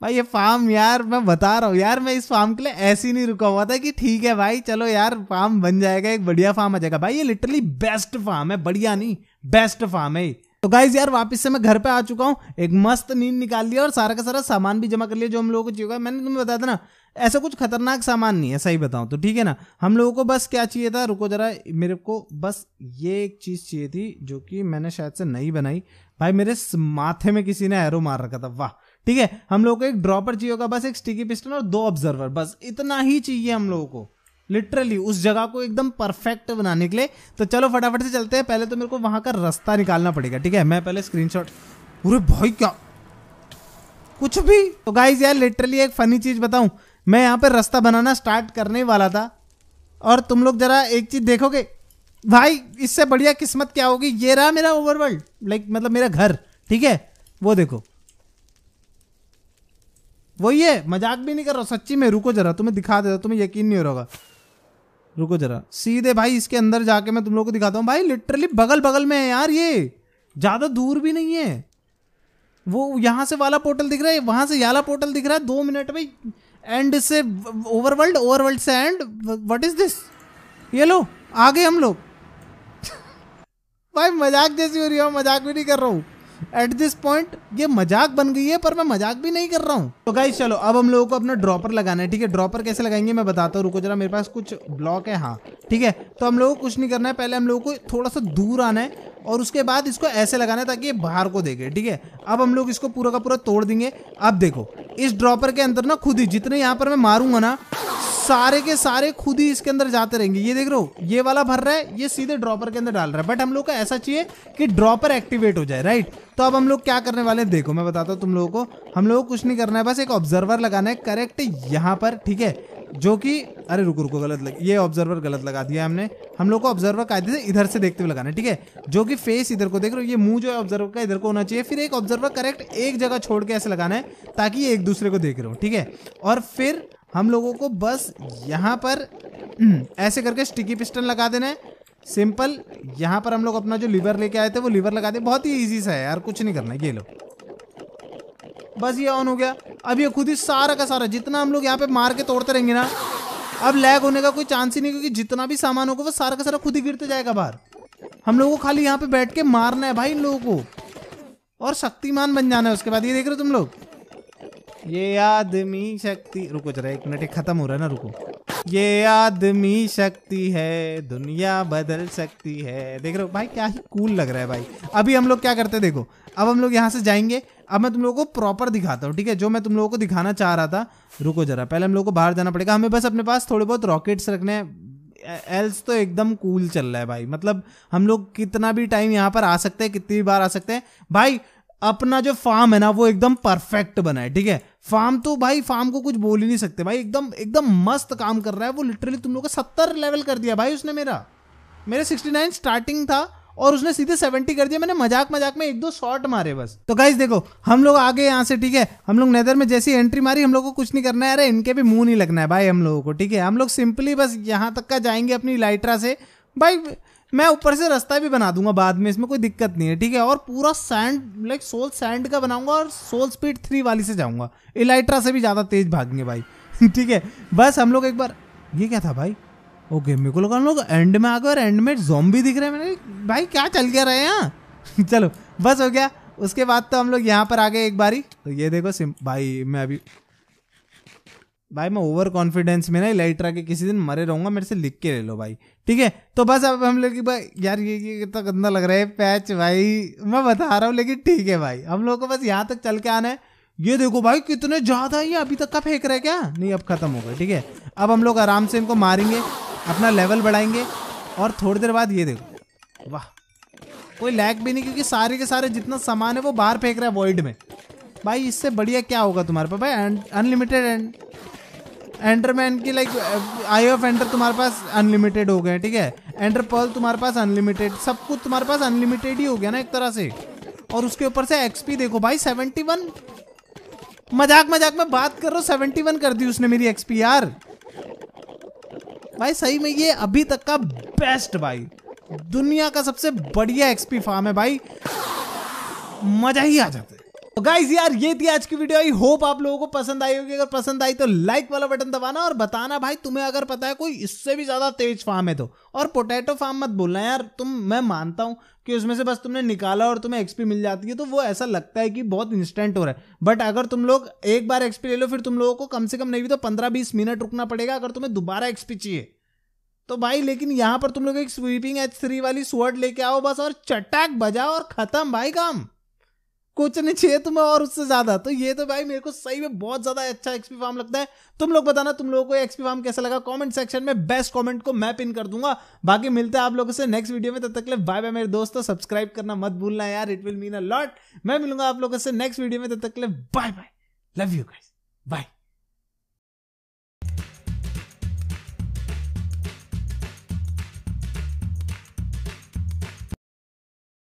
भाई ये फार्म यार मैं बता रहा हूँ यार मैं इस फार्म के लिए ऐसे ही नहीं रुका हुआ था कि ठीक है भाई चलो यार फार्म बन जाएगा एक बढ़िया फार्म आ जाएगा भाई ये लिटरली बेस्ट फार्म है बढ़िया नहीं बेस्ट फार्म है तो गाइज यार वापस से मैं घर पे आ चुका हूँ एक मस्त नींद निकाल लिया और सारा का सारा सामान भी जमा कर लिया जो हम लोगों को चाहिए मैंने तुम्हें बताया था ना ऐसा कुछ खतरनाक सामान नहीं है सही बताऊँ तो ठीक है ना हम लोगों को बस क्या चाहिए था रुको जरा मेरे को बस ये एक चीज़ चाहिए थी जो कि मैंने शायद से नहीं बनाई भाई मेरे माथे में किसी ने एरो मार रखा था वाह ठीक है हम लोग को एक ड्रॉपर चाहिए होगा बस एक स्टिकी पिस्टल और दो ऑब्जर्वर बस इतना ही चाहिए हम लोगों को लिटरली उस जगह को एकदम परफेक्ट बनाने के लिए तो चलो फटाफट से चलते हैं पहले तो मेरे को वहां का रास्ता निकालना पड़ेगा ठीक है मैं पहले स्क्रीनशॉट अरे भाई क्या कुछ भी तो गाइज यार लिटरली एक फ़नी चीज़ बताऊं मैं यहाँ पर रास्ता बनाना स्टार्ट करने वाला था और तुम लोग ज़रा एक चीज़ देखोगे भाई इससे बढ़िया किस्मत क्या होगी ये रहा मेरा ओवरवर्ल्ड लाइक मतलब मेरा घर ठीक है वो देखो वही है मजाक भी नहीं कर रहा सच्ची में रुको जरा तुम्हें दिखा देता तुम्हें यकीन नहीं हो रहा होगा रुको जरा सीधे भाई इसके अंदर जाके मैं तुम लोग को दिखाता हूँ भाई लिटरली बगल बगल में है यार ये ज़्यादा दूर भी नहीं है वो यहाँ से वाला पोर्टल दिख रहा है वहाँ से याला पोर्टल दिख रहा है दो मिनट भाई एंड से ओवरवर्ल्ड ओवरवर्ल्ड से एंड व्हाट इज दिस ये लो आगे हम लोग [LAUGHS] भाई मजाक जैसी हो रही है मजाक भी नहीं कर रहा हूँ एट दिस पॉइंट ये मजाक बन गई है पर मैं मजाक भी नहीं कर रहा हूँ तो गाइस चलो अब हम लोगों को अपना ड्रॉपर लगाना है ठीक है ड्रॉपर कैसे लगाएंगे मैं बताता हूँ रुको जरा मेरे पास कुछ ब्लॉक है हाँ ठीक है तो हम लोग को कुछ नहीं करना है पहले हम लोगों को थोड़ा सा दूर आना है और उसके बाद इसको ऐसे लगाना है ताकि ये बाहर को देखे ठीक है अब हम लोग इसको पूरा का पूरा तोड़ देंगे अब देखो इस ड्रॉपर के अंदर ना खुद ही जितने यहाँ पर मैं मारूंगा ना सारे के सारे खुद ही इसके अंदर जाते रहेंगे ये देख रहे हो ये वाला भर रहा है ये सीधे ड्रॉपर के अंदर डाल रहा है बट हम लोग का ऐसा चाहिए कि ड्रॉपर एक्टिवेट हो जाए राइट तो अब हम लोग क्या करने वाले हैं देखो मैं बताता हूँ तुम लोगों को हम लोग को कुछ नहीं करना है बस एक ऑब्जर्वर लगाना है करेक्ट यहाँ पर ठीक है जो कि अरे रुको रुको गलत लग ये ऑब्जर्वर गलत लगा दिया हमने हम लोग को ऑब्जर्वर कायदे से इधर से देखते हुए लगाना ठीक है जो कि फेस इधर को देख रहे हो ये मुंह जो है ऑब्जर्वर का इधर को होना चाहिए फिर एक ऑब्जर्वर करेक्ट एक जगह छोड़ के ऐसे लगाना है ताकि ये एक दूसरे को देख रहे हो ठीक है और फिर हम लोगों को बस यहाँ पर [CLEARS THROAT] ऐसे करके स्टिकी पिस्टन लगा देना है सिंपल यहाँ पर हम लोग अपना जो लीवर लेके आए थे वो लीवर लगा दे बहुत ही ईजी सा है यार कुछ नहीं करना ये लो बस ये ऑन हो गया अब ये खुद ही सारा का सारा जितना हम लोग यहाँ पे मार के तोड़ते रहेंगे ना अब लैग होने का कोई चांस ही नहीं क्योंकि जितना भी सामान होगा वो सारा का सारा खुद ही गिरते जाएगा बाहर हम लोगों को खाली यहाँ पे बैठ के मारना है भाई इन लोगों को और शक्तिमान बन जाना है उसके बाद ये देख रहे हो तुम लोग ये आदमी शक्ति रुको जरा एक मिनट खत्म हो रहा है ना रुको ये आदमी शक्ति है दुनिया बदल सकती है देख रहे हो भाई क्या ही कूल लग रहा है भाई अभी हम लोग क्या करते देखो अब हम लोग यहाँ से जाएंगे अब मैं तुम लोगों को प्रॉपर दिखाता हूँ ठीक है जो मैं तुम लोगों को दिखाना चाह रहा था रुको जरा पहले हम लोग को बाहर जाना पड़ेगा हमें बस अपने पास थोड़े बहुत रॉकेट्स रखने एल्स तो एकदम कूल चल रहा है भाई मतलब हम लोग कितना भी टाइम यहाँ पर आ सकते हैं कितनी भी बार आ सकते हैं भाई अपना जो फार्म है ना वो एकदम परफेक्ट बना है ठीक है फार्म तो भाई फार्म को कुछ बोल ही नहीं सकते भाई एकदम एकदम मस्त काम कर रहा है वो लिटरली तुम लोग का सत्तर लेवल कर दिया भाई उसने मेरा मेरे सिक्सटी नाइन स्टार्टिंग था और उसने सीधे सेवेंटी कर दिया मैंने मजाक मजाक में एक दो शॉट मारे बस तो गाइज देखो हम लोग आगे यहाँ से ठीक है हम लोग नेदर में जैसी एंट्री मारी हम लोग को कुछ नहीं करना है अरे इनके भी मुंह नहीं लगना है भाई हम लोगों को ठीक है हम लोग सिंपली बस यहाँ तक का जाएंगे अपनी लाइट्रा से भाई मैं ऊपर से रास्ता भी बना दूंगा बाद में इसमें कोई दिक्कत नहीं है ठीक है और पूरा सैंड लाइक सोल सैंड का बनाऊंगा और सोल स्पीड थ्री वाली से जाऊंगा इलाइट्रा से भी ज़्यादा तेज भागेंगे भाई [LAUGHS] ठीक है बस हम लोग एक बार ये क्या था भाई ओके मेरे को लगा लोग एंड में आ गए और एंड में जॉम्बी दिख रहे हैं मैंने भाई क्या चल गया रहे यहाँ [LAUGHS] चलो बस हो गया उसके बाद तो हम लोग यहाँ पर आ गए एक बारी तो ये देखो सिम भाई मैं अभी भाई मैं ओवर कॉन्फिडेंस में ना रहा के किसी दिन मरे रहूंगा मेरे से लिख के ले लो भाई ठीक है तो बस अब हम लोग यार ये ये कितना तो गंदा लग रहा है पैच भाई मैं बता रहा हूँ लेकिन ठीक है भाई हम लोग को बस यहाँ तक चल के आना है ये देखो भाई कितने ज़्यादा ये अभी तक का फेंक रहे क्या नहीं अब खत्म हो गए ठीक है अब हम लोग आराम से इनको मारेंगे अपना लेवल बढ़ाएंगे और थोड़ी देर बाद ये देखो वाह कोई लैग भी नहीं क्योंकि सारे के सारे जितना सामान है वो बाहर फेंक रहा है वर्ल्ड में भाई इससे बढ़िया क्या होगा तुम्हारे पास भाई अनलिमिटेड एंड एंटरमैन की लाइक आई ऑफ एंटर तुम्हारे पास अनलिमिटेड हो गए ठीक है एंटर पर्ल तुम्हारे पास अनलिमिटेड सब कुछ तुम्हारे पास अनलिमिटेड ही हो गया ना एक तरह से और उसके ऊपर से एक्सपी देखो भाई सेवेंटी वन मजाक मजाक में बात कर रहा हूँ सेवेंटी वन कर दी उसने मेरी एक्सपी यार भाई सही में ये अभी तक का बेस्ट भाई दुनिया का सबसे बढ़िया एक्सपी फार्म है भाई मजा ही आ जाता है गाइज तो यार ये थी आज की वीडियो आई होप आप लोगों को पसंद आई होगी अगर पसंद आई तो लाइक वाला बटन दबाना और बताना भाई तुम्हें अगर पता है कोई इससे भी ज्यादा तेज फार्म है तो और पोटैटो फार्म मत बोलना यार तुम मैं मानता हूं कि उसमें से बस तुमने निकाला और तुम्हें एक्सपी मिल जाती है तो वो ऐसा लगता है कि बहुत इंस्टेंट हो रहा है बट अगर तुम लोग एक बार एक्सपी ले लो फिर तुम लोगों को कम से कम नहीं भी तो पंद्रह बीस मिनट रुकना पड़ेगा अगर तुम्हें दोबारा एक्सपी चाहिए तो भाई लेकिन यहाँ पर तुम लोग एक स्वीपिंग एच थ्री वाली स्वर्ड लेके आओ बस और चटाक बजाओ और खत्म भाई काम कुछ नहीं छह तुम्हें और उससे ज्यादा तो ये तो भाई मेरे को सही में बहुत ज्यादा अच्छा एक्सपी फार्म लगता है तुम लोग बताना तुम लोगों को एक्सपी फार्म कैसा लगा कमेंट सेक्शन में बेस्ट कमेंट को मैं पिन कर दूंगा बाकी मिलते हैं आप लोगों से नेक्स्ट वीडियो में तब तक ले बाय बाय मेरे दोस्तों सब्सक्राइब करना मत भूलना यार it will mean a lot मैं मिलूंगा आप लोगों से नेक्स्ट वीडियो में तब तक ले bye bye love you guys bye